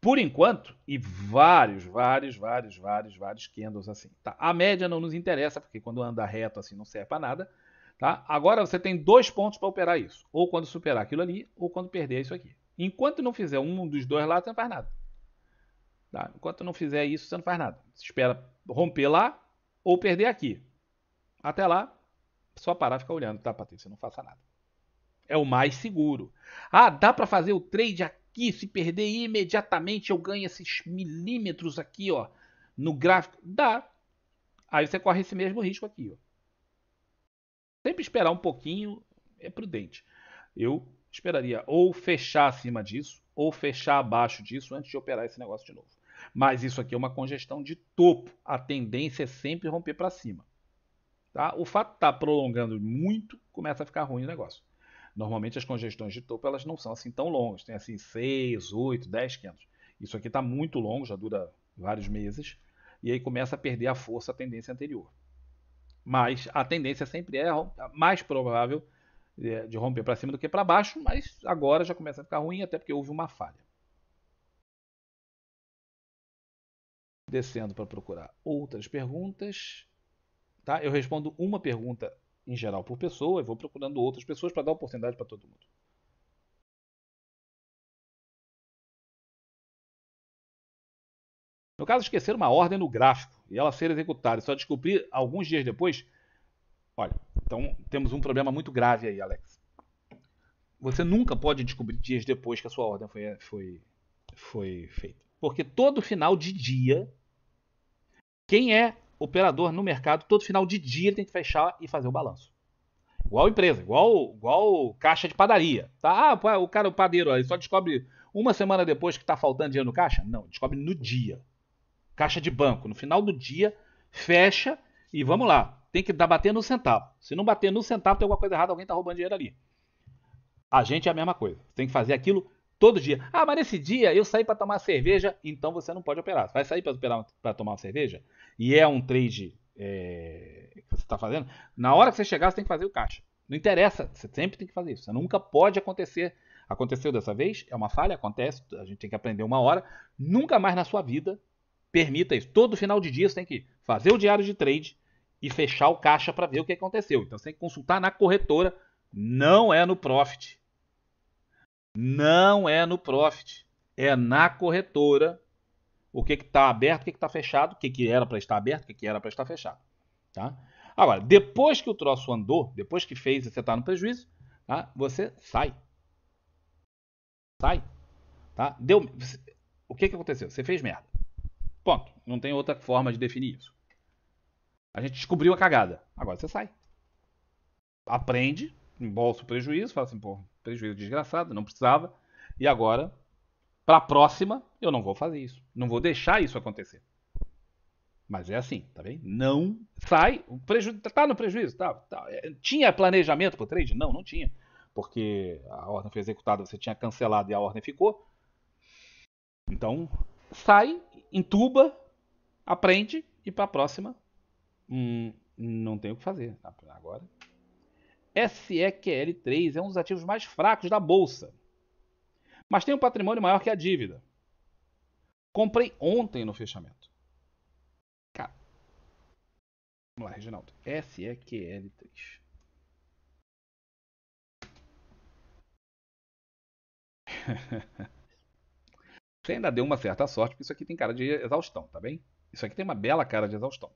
Por enquanto, e vários, vários, vários, vários, vários candles assim. Tá? A média não nos interessa, porque quando anda reto assim não serve para nada. Tá? Agora você tem dois pontos para operar isso. Ou quando superar aquilo ali, ou quando perder isso aqui. Enquanto não fizer um dos dois lados, não faz nada. Tá? Enquanto não fizer isso, você não faz nada. Você espera romper lá ou perder aqui. Até lá, só parar e ficar olhando, tá, Patrícia? Não faça nada. É o mais seguro. Ah, dá para fazer o trade aqui, se perder imediatamente eu ganho esses milímetros aqui, ó, no gráfico. Dá. Aí você corre esse mesmo risco aqui, ó. Sempre esperar um pouquinho é prudente. Eu esperaria ou fechar acima disso ou fechar abaixo disso antes de operar esse negócio de novo. Mas isso aqui é uma congestão de topo. A tendência é sempre romper para cima. Tá? O fato de estar tá prolongando muito, começa a ficar ruim o negócio. Normalmente as congestões de topo elas não são assim tão longas. Tem assim 6, 8, 10, 500. Isso aqui está muito longo, já dura vários meses. E aí começa a perder a força a tendência anterior. Mas a tendência sempre é mais provável é, de romper para cima do que para baixo, mas agora já começa a ficar ruim, até porque houve uma falha. descendo para procurar outras perguntas. Tá? Eu respondo uma pergunta em geral por pessoa e vou procurando outras pessoas para dar oportunidade para todo mundo. No caso, esquecer uma ordem no gráfico e ela ser executada e só descobrir alguns dias depois. Olha, então temos um problema muito grave aí, Alex. Você nunca pode descobrir dias depois que a sua ordem foi, foi, foi feita. Porque todo final de dia quem é operador no mercado, todo final de dia ele tem que fechar e fazer o balanço. Igual empresa, igual, igual caixa de padaria. Tá? Ah, o cara, o padeiro, ele só descobre uma semana depois que está faltando dinheiro no caixa? Não, descobre no dia. Caixa de banco, no final do dia, fecha e vamos lá. Tem que dar bater no centavo. Se não bater no centavo, tem alguma coisa errada, alguém está roubando dinheiro ali. A gente é a mesma coisa. Tem que fazer aquilo Todo dia. Ah, mas nesse dia eu saí para tomar cerveja, então você não pode operar. Você vai sair para operar para tomar cerveja e é um trade é, que você está fazendo. Na hora que você chegar, você tem que fazer o caixa. Não interessa, você sempre tem que fazer isso. Você nunca pode acontecer. Aconteceu dessa vez, é uma falha, acontece, a gente tem que aprender uma hora. Nunca mais na sua vida permita isso. Todo final de dia você tem que fazer o diário de trade e fechar o caixa para ver o que aconteceu. Então você tem que consultar na corretora, não é no Profit. Não é no Profit, é na corretora. O que está aberto, o que está fechado, o que, que era para estar aberto, o que, que era para estar fechado. Tá? Agora, depois que o troço andou, depois que fez e você está no prejuízo, tá? você sai. Sai. Tá? Deu, o que, que aconteceu? Você fez merda. Ponto. Não tem outra forma de definir isso. A gente descobriu a cagada. Agora você sai. Aprende, embolsa o prejuízo, fala assim, pô, prejuízo desgraçado, não precisava. E agora, para a próxima, eu não vou fazer isso. Não vou deixar isso acontecer. Mas é assim, tá bem? Não sai, o prejuízo tá no prejuízo, tá, tá. É, tinha planejamento para o trade? Não, não tinha. Porque a ordem foi executada, você tinha cancelado e a ordem ficou. Então, sai, entuba, aprende e para a próxima, hum, não tem o que fazer. Agora SEQL3 é um dos ativos mais fracos da bolsa, mas tem um patrimônio maior que a dívida. Comprei ontem no fechamento. Cara, vamos lá, Reginaldo. SEQL3. Você ainda deu uma certa sorte, porque isso aqui tem cara de exaustão, tá bem? Isso aqui tem uma bela cara de exaustão.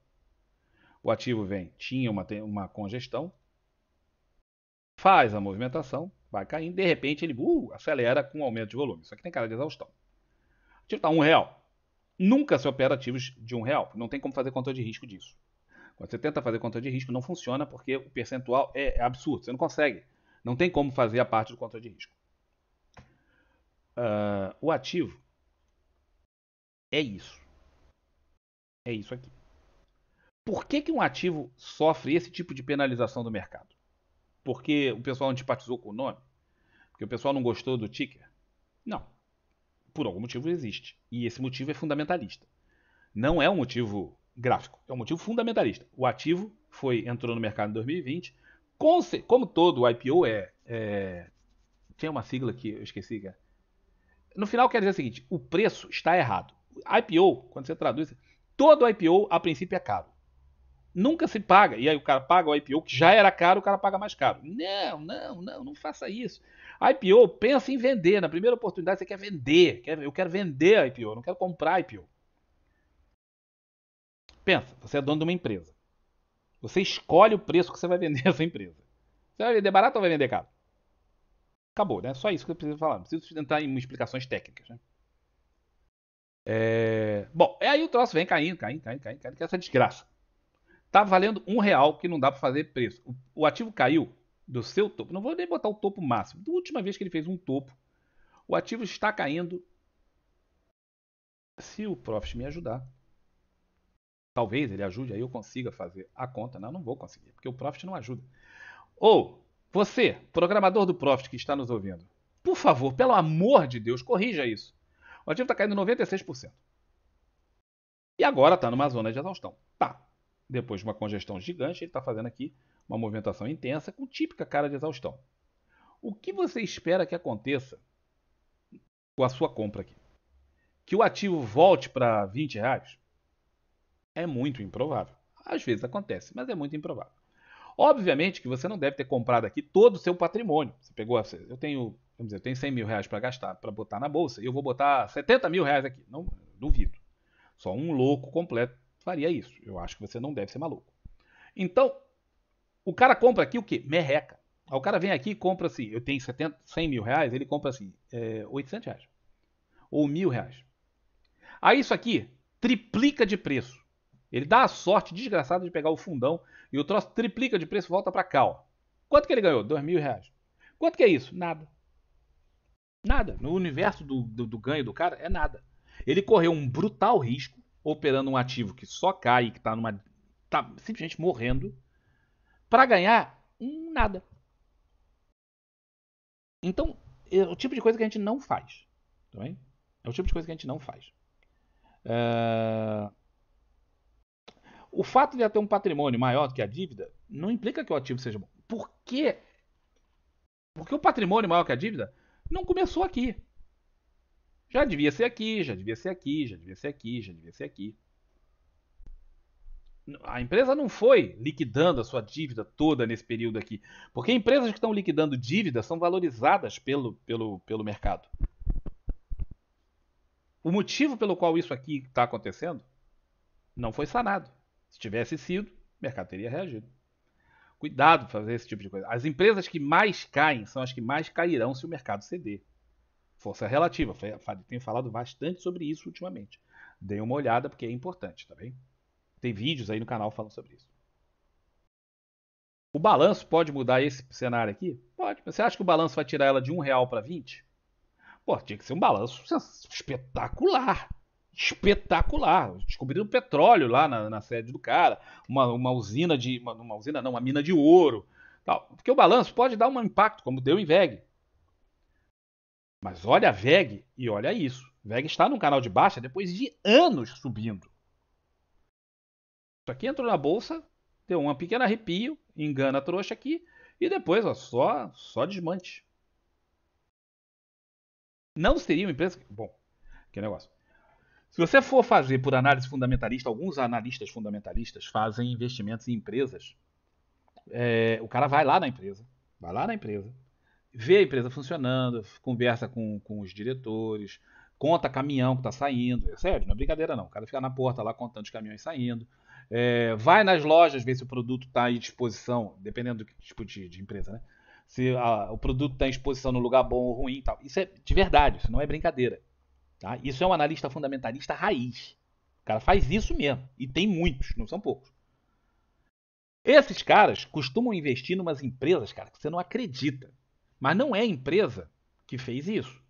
O ativo vem, tinha uma, uma congestão, faz a movimentação, vai caindo, de repente ele uh, acelera com um aumento de volume. Isso aqui tem cara de exaustão. O ativo está um real. Nunca se opera ativos de um real, não tem como fazer conta de risco disso. Quando você tenta fazer conta de risco, não funciona porque o percentual é absurdo, você não consegue. Não tem como fazer a parte do conta de risco. Uh, o ativo é isso. É isso aqui. Por que, que um ativo sofre esse tipo de penalização do mercado? porque o pessoal antipatizou com o nome, porque o pessoal não gostou do ticker. Não. Por algum motivo existe. E esse motivo é fundamentalista. Não é um motivo gráfico, é um motivo fundamentalista. O ativo foi entrou no mercado em 2020, com, como todo IPO é, é tem uma sigla que eu esqueci, No final quer dizer o seguinte, o preço está errado. IPO, quando você traduz, todo IPO a princípio é caro nunca se paga. E aí o cara paga o IPO, que já era caro, o cara paga mais caro. Não, não, não, não faça isso. IPO, pensa em vender. Na primeira oportunidade você quer vender. Quer, eu quero vender a IPO, não quero comprar a IPO. Pensa, você é dono de uma empresa. Você escolhe o preço que você vai vender essa empresa. Você vai vender barato ou vai vender caro? Acabou, né? Só isso que eu preciso falar. Não preciso entrar em explicações técnicas, né? É... Bom, é aí o troço vem caindo, caindo, caindo, caindo, caindo, que é essa desgraça. Está valendo um real que não dá para fazer preço. O, o, ativo caiu do seu topo. Não vou nem botar o topo máximo. Da última vez que ele fez um topo, o ativo está caindo. Se o Profit me ajudar, talvez ele ajude, aí eu consiga fazer a conta. Não, não vou conseguir, porque o Profit não ajuda. Ou você, programador do Profit que está nos ouvindo, por favor, pelo amor de Deus, corrija isso. O ativo está caindo 96%. E agora está numa zona de exaustão. Tá. Depois de uma congestão gigante, ele está fazendo aqui uma movimentação intensa com típica cara de exaustão. O que você espera que aconteça com a sua compra aqui? Que o ativo volte para 20 reais? É muito improvável. Às vezes acontece, mas é muito improvável. Obviamente que você não deve ter comprado aqui todo o seu patrimônio. Você pegou, eu tenho, vamos dizer, eu tenho 100 mil reais para gastar, para botar na bolsa, e eu vou botar 70 mil reais aqui. Não duvido. Só um louco completo faria isso. Eu acho que você não deve ser maluco. Então, o cara compra aqui o quê? Merreca. Aí o cara vem aqui e compra assim, eu tenho 70, 100 mil reais, ele compra assim, é, 800 reais. Ou mil reais. Aí isso aqui triplica de preço. Ele dá a sorte desgraçada de pegar o fundão e o troço triplica de preço volta para cá. Ó. Quanto que ele ganhou? Dois mil reais. Quanto que é isso? Nada. Nada. No universo do, do, do ganho do cara, é nada. Ele correu um brutal risco operando um ativo que só cai, que está numa. tá simplesmente morrendo, para ganhar um nada. Então, é o tipo de coisa que a gente não faz. Tá bem? É o tipo de coisa que a gente não faz. É, o fato de ela ter um patrimônio maior do que a dívida não implica que o ativo seja bom. Por quê? Porque o patrimônio maior que a dívida não começou aqui. Já devia ser aqui, já devia ser aqui, já devia ser aqui, já devia ser aqui. A empresa não foi liquidando a sua dívida toda nesse período aqui. Porque empresas que estão liquidando dívida são valorizadas pelo, pelo, pelo mercado. O motivo pelo qual isso aqui está acontecendo não foi sanado. Se tivesse sido, o mercado teria reagido. Cuidado para fazer esse tipo de coisa. As empresas que mais caem são as que mais cairão se o mercado ceder. Força relativa. Tenho falado bastante sobre isso ultimamente. Dê uma olhada porque é importante, tá bem? Tem vídeos aí no canal falando sobre isso. O balanço pode mudar esse cenário aqui? Pode. Você acha que o balanço vai tirar ela de um real para 20? Pô, tinha que ser um balanço espetacular. Espetacular. Descobriram petróleo lá na, na sede do cara, uma, uma usina de. Uma, uma usina não, uma mina de ouro. Tal. Porque o balanço pode dar um impacto, como deu em VEG. Mas olha a VEG e olha isso. VEG está num canal de baixa depois de anos subindo. Isso aqui entrou na bolsa, deu um pequeno arrepio, engana a trouxa aqui e depois ó, só, só desmante. Não seria uma empresa. Bom, que negócio. Se você for fazer por análise fundamentalista, alguns analistas fundamentalistas fazem investimentos em empresas. É, o cara vai lá na empresa, vai lá na empresa, vê a empresa funcionando, conversa com, com os diretores, conta caminhão que está saindo. É sério, não é brincadeira não. O cara fica na porta lá contando os caminhões saindo. É, vai nas lojas ver se o produto está em disposição, dependendo do tipo de, de empresa, né? Se a, o produto está em exposição no lugar bom ou ruim tal. Isso é de verdade, isso não é brincadeira. Tá? Isso é um analista fundamentalista raiz. O cara faz isso mesmo. E tem muitos, não são poucos. Esses caras costumam investir em umas empresas, cara, que você não acredita. Mas não é a empresa que fez isso.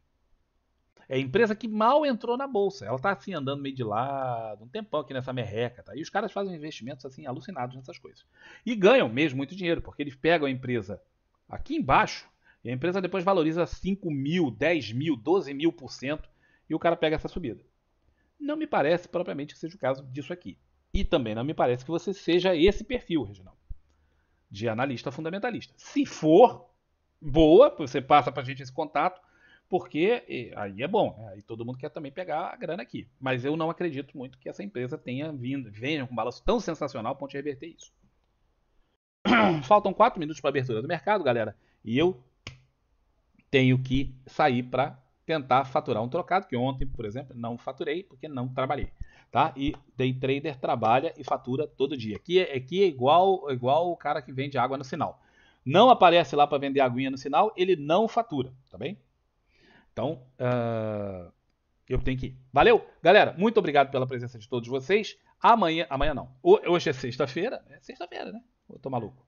É a empresa que mal entrou na bolsa. Ela está assim andando meio de lado, um tempão aqui nessa merreca. Tá? E os caras fazem investimentos assim alucinados nessas coisas. E ganham mesmo muito dinheiro, porque eles pegam a empresa aqui embaixo e a empresa depois valoriza 5 mil, 10 mil, 12 mil por cento e o cara pega essa subida. Não me parece propriamente que seja o caso disso aqui. E também não me parece que você seja esse perfil, Reginaldo, de analista fundamentalista. Se for, boa, você passa para a gente esse contato, porque aí é bom, né? aí todo mundo quer também pegar a grana aqui. Mas eu não acredito muito que essa empresa tenha vindo, venha com um balanço tão sensacional a ponto de reverter isso. Faltam 4 minutos para a abertura do mercado, galera, e eu tenho que sair para tentar faturar um trocado, que ontem, por exemplo, não faturei porque não trabalhei. Tá? E day trader trabalha e fatura todo dia. Aqui, é, aqui é igual, igual o cara que vende água no sinal não aparece lá para vender aguinha no sinal, ele não fatura, tá bem? Então, uh, eu tenho que ir. Valeu? Galera, muito obrigado pela presença de todos vocês. Amanhã, amanhã não. Hoje é sexta-feira. É sexta-feira, né? Eu tô maluco.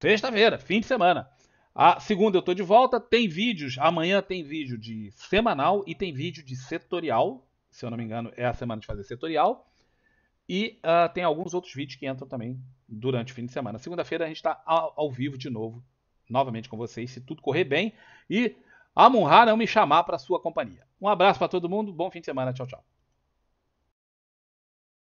Sexta-feira, fim de semana. A segunda eu tô de volta. Tem vídeos. Amanhã tem vídeo de semanal e tem vídeo de setorial. Se eu não me engano, é a semana de fazer setorial. E uh, tem alguns outros vídeos que entram também durante o fim de semana. Segunda-feira a gente está ao, ao, vivo de novo, novamente com vocês, se tudo correr bem. E a Munra não me chamar para sua companhia. Um abraço para todo mundo, bom fim de semana, tchau, tchau.